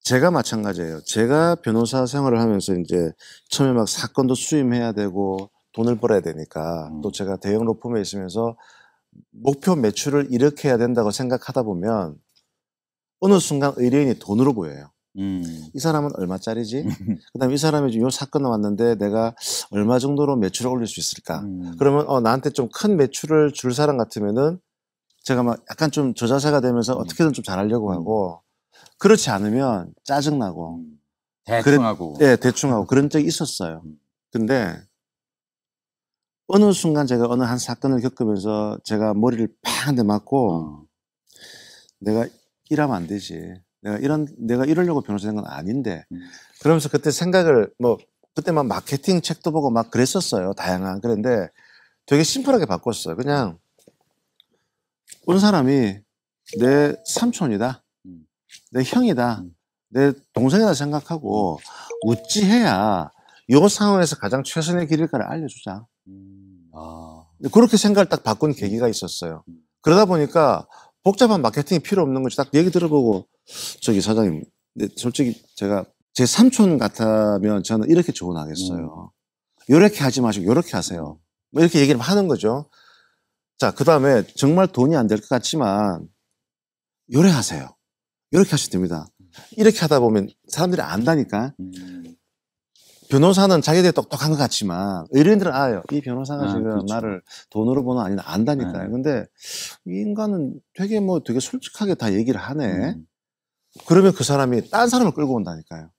제가 마찬가지예요. 제가 변호사 생활을 하면서 이제 처음에 막 사건도 수임해야 되고 돈을 벌어야 되니까 음. 또 제가 대형 로펌에 있으면서 목표 매출을 이렇게 해야 된다고 생각하다 보면 어느 순간 의뢰인이 돈으로 보여요. 음. 이 사람은 얼마짜리지? 그다음에 이 사람이 지금 요 사건 나왔는데 내가 얼마 정도로 매출을 올릴 수 있을까? 음. 그러면 어 나한테 좀 큰 매출을 줄 사람 같으면은 제가 막 약간 좀 저자세가 되면서 음. 어떻게든 좀 잘하려고 음. 하고 그렇지 않으면 짜증 나고 음. 대충하고 예 그래, 네, 대충하고 그런 적이 있었어요. 근데 어느 순간 제가 어느 한 사건을 겪으면서 제가 머리를 팍한대 맞고 어. 내가 이러면 안 되지. 내가 이런 내가 이러려고 변호사 된 건 아닌데 음. 그러면서 그때 생각을 뭐 그때 막 마케팅 책도 보고 막 그랬었어요 다양한 그런데 되게 심플하게 바꿨어요 그냥 온 사람이 내 삼촌이다 음. 내 형이다 음. 내 동생이다 생각하고 우찌해야이 상황에서 가장 최선의 길일까를 알려주자 아. 그렇게 생각을 딱 바꾼 계기가 있었어요 그러다 보니까 복잡한 마케팅이 필요 없는 거지. 딱 얘기 들어보고 저기 사장님. 근 솔직히 제가 제 삼촌 같으면 저는 이렇게 조언하겠어요. 음. 요렇게 하지 마시고 요렇게 하세요. 뭐 이렇게 얘기를 하는 거죠. 자, 그 다음에 정말 돈이 안 될 것 같지만 요래 하세요. 요렇게 하시면 됩니다. 이렇게 하다 보면 사람들이 안다니까. 음. 변호사는 자기들이 똑똑한 것 같지만 의뢰인들은 아요. 이 변호사가 아, 지금 그렇죠. 나를 돈으로 보는 아니다 안다니까요. 네. 근데 이 인간은 되게 뭐 되게 솔직하게 다 얘기를 하네. 음. 그러면 그 사람이 딴 사람을 끌고 온다니까요.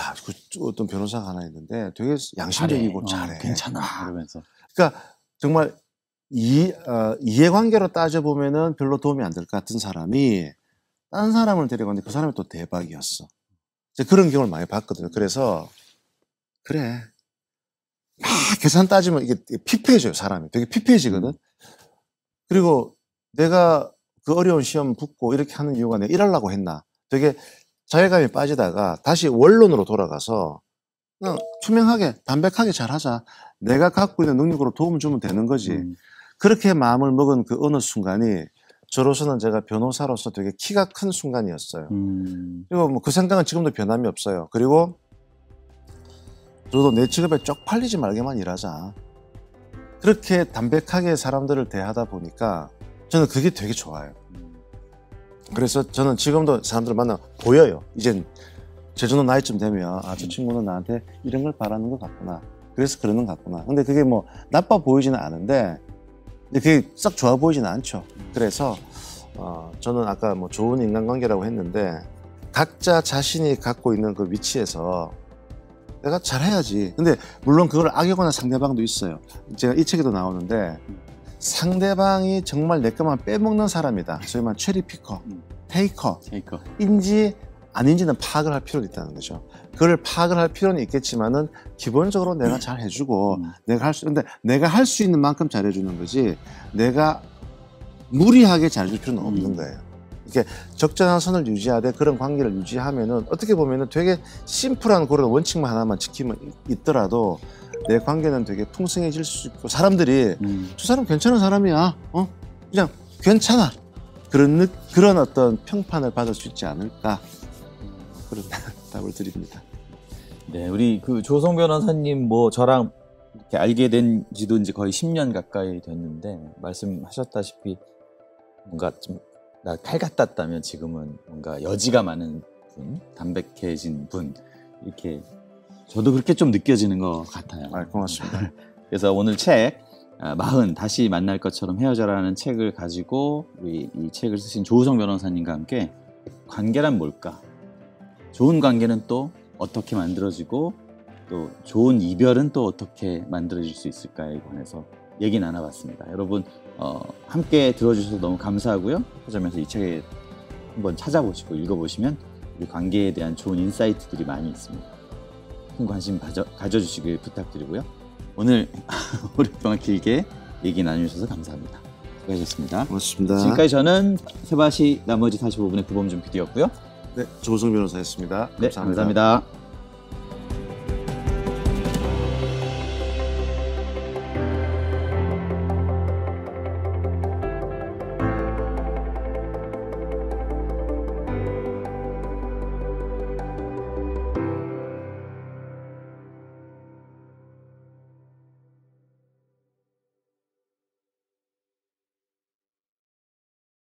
야, 그 어떤 변호사가 하나 있는데 되게 양심적이고 잘해. 어, 잘해. 어, 괜찮아. 그러면서. 아. 그러니까 정말 이, 어, 이해관계로 따져보면은 별로 도움이 안 될 것 같은 사람이 딴 사람을 데려갔는데 그 사람이 또 대박이었어. 그런 경우를 많이 봤거든요. 그래서 그래. 막 계산 따지면 이게 피폐해져요, 사람이. 되게 피폐해지거든. 음. 그리고 내가 그 어려운 시험 붙고 이렇게 하는 이유가 내가 일하려고 했나. 되게 자괴감이 빠지다가 다시 원론으로 돌아가서 그냥 투명하게, 담백하게 잘 하자. 내가 갖고 있는 능력으로 도움을 주면 되는 거지. 음. 그렇게 마음을 먹은 그 어느 순간이 저로서는 제가 변호사로서 되게 키가 큰 순간이었어요. 음. 그리고 뭐그 생각은 지금도 변함이 없어요. 그리고 저도 내 직업에 쪽팔리지 말게만 일하자. 그렇게 담백하게 사람들을 대하다 보니까 저는 그게 되게 좋아요. 그래서 저는 지금도 사람들 을 만나 보여요. 이젠 제주도 나이쯤 되면 아 저 친구는 나한테 이런 걸 바라는 것 같구나. 그래서 그러는 것 같구나. 근데 그게 뭐 나빠 보이지는 않은데 그게 썩 좋아 보이지는 않죠. 그래서 어, 저는 아까 뭐 좋은 인간관계라고 했는데 각자 자신이 갖고 있는 그 위치에서 내가 잘해야지. 근데 물론 그걸 악용하는 상대방도 있어요. 제가 이 책에도 나오는데 상대방이 정말 내 것만 빼먹는 사람이다. 소위만 체리 피커, 테이커, 테이커. 인지 아닌지는 파악을 할 필요가 있다는 거죠. 그걸 파악을 할 필요는 있겠지만은 기본적으로 내가 잘 해주고 음. 내가 할수 근데 내가 할 수 있는 만큼 잘해주는 거지 내가 무리하게 잘해줄 필요는 없는 음. 거예요. 이렇게 적절한 선을 유지하되 그런 관계를 유지하면은 어떻게 보면은 되게 심플한 그런 원칙만 하나만 지키면 있더라도 내 관계는 되게 풍성해질 수 있고 사람들이 음. 저 사람 괜찮은 사람이야 어 그냥 괜찮아 그런 그런 어떤 평판을 받을 수 있지 않을까 그런 답을 드립니다. 네, 우리 그 조성 변호사님 뭐 저랑 이렇게 알게 된 지도 이제 거의 10년 가까이 됐는데 말씀하셨다시피 뭔가 좀 나칼 같았다면 지금은 뭔가 여지가 많은 분, 담백해진 분 이렇게 저도 그렇게 좀 느껴지는 것 같아요. 아, 고맙습니다. 그래서 오늘 책 아, 마흔 다시 만날 것처럼 헤어져라는 책을 가지고 우리 이 책을 쓰신 조우성 변호사님과 함께 관계란 뭘까? 좋은 관계는 또 어떻게 만들어지고 또 좋은 이별은 또 어떻게 만들어질 수 있을까에 관해서 얘기 나눠봤습니다. 여러분 어, 함께 들어주셔서 너무 감사하고요. 그 점에서 이 책에 한번 찾아보시고 읽어보시면 우리 관계에 대한 좋은 인사이트들이 많이 있습니다. 큰 관심 가져, 가져주시길 부탁드리고요. 오늘 오랫동안 길게 얘기 나누셔서 감사합니다. 수고하셨습니다. 고맙습니다. 지금까지 저는 세바시 나머지 45분의 구범준 PD였고요. 네, 조성 변호사였습니다. 네, 감사합니다. 감사합니다.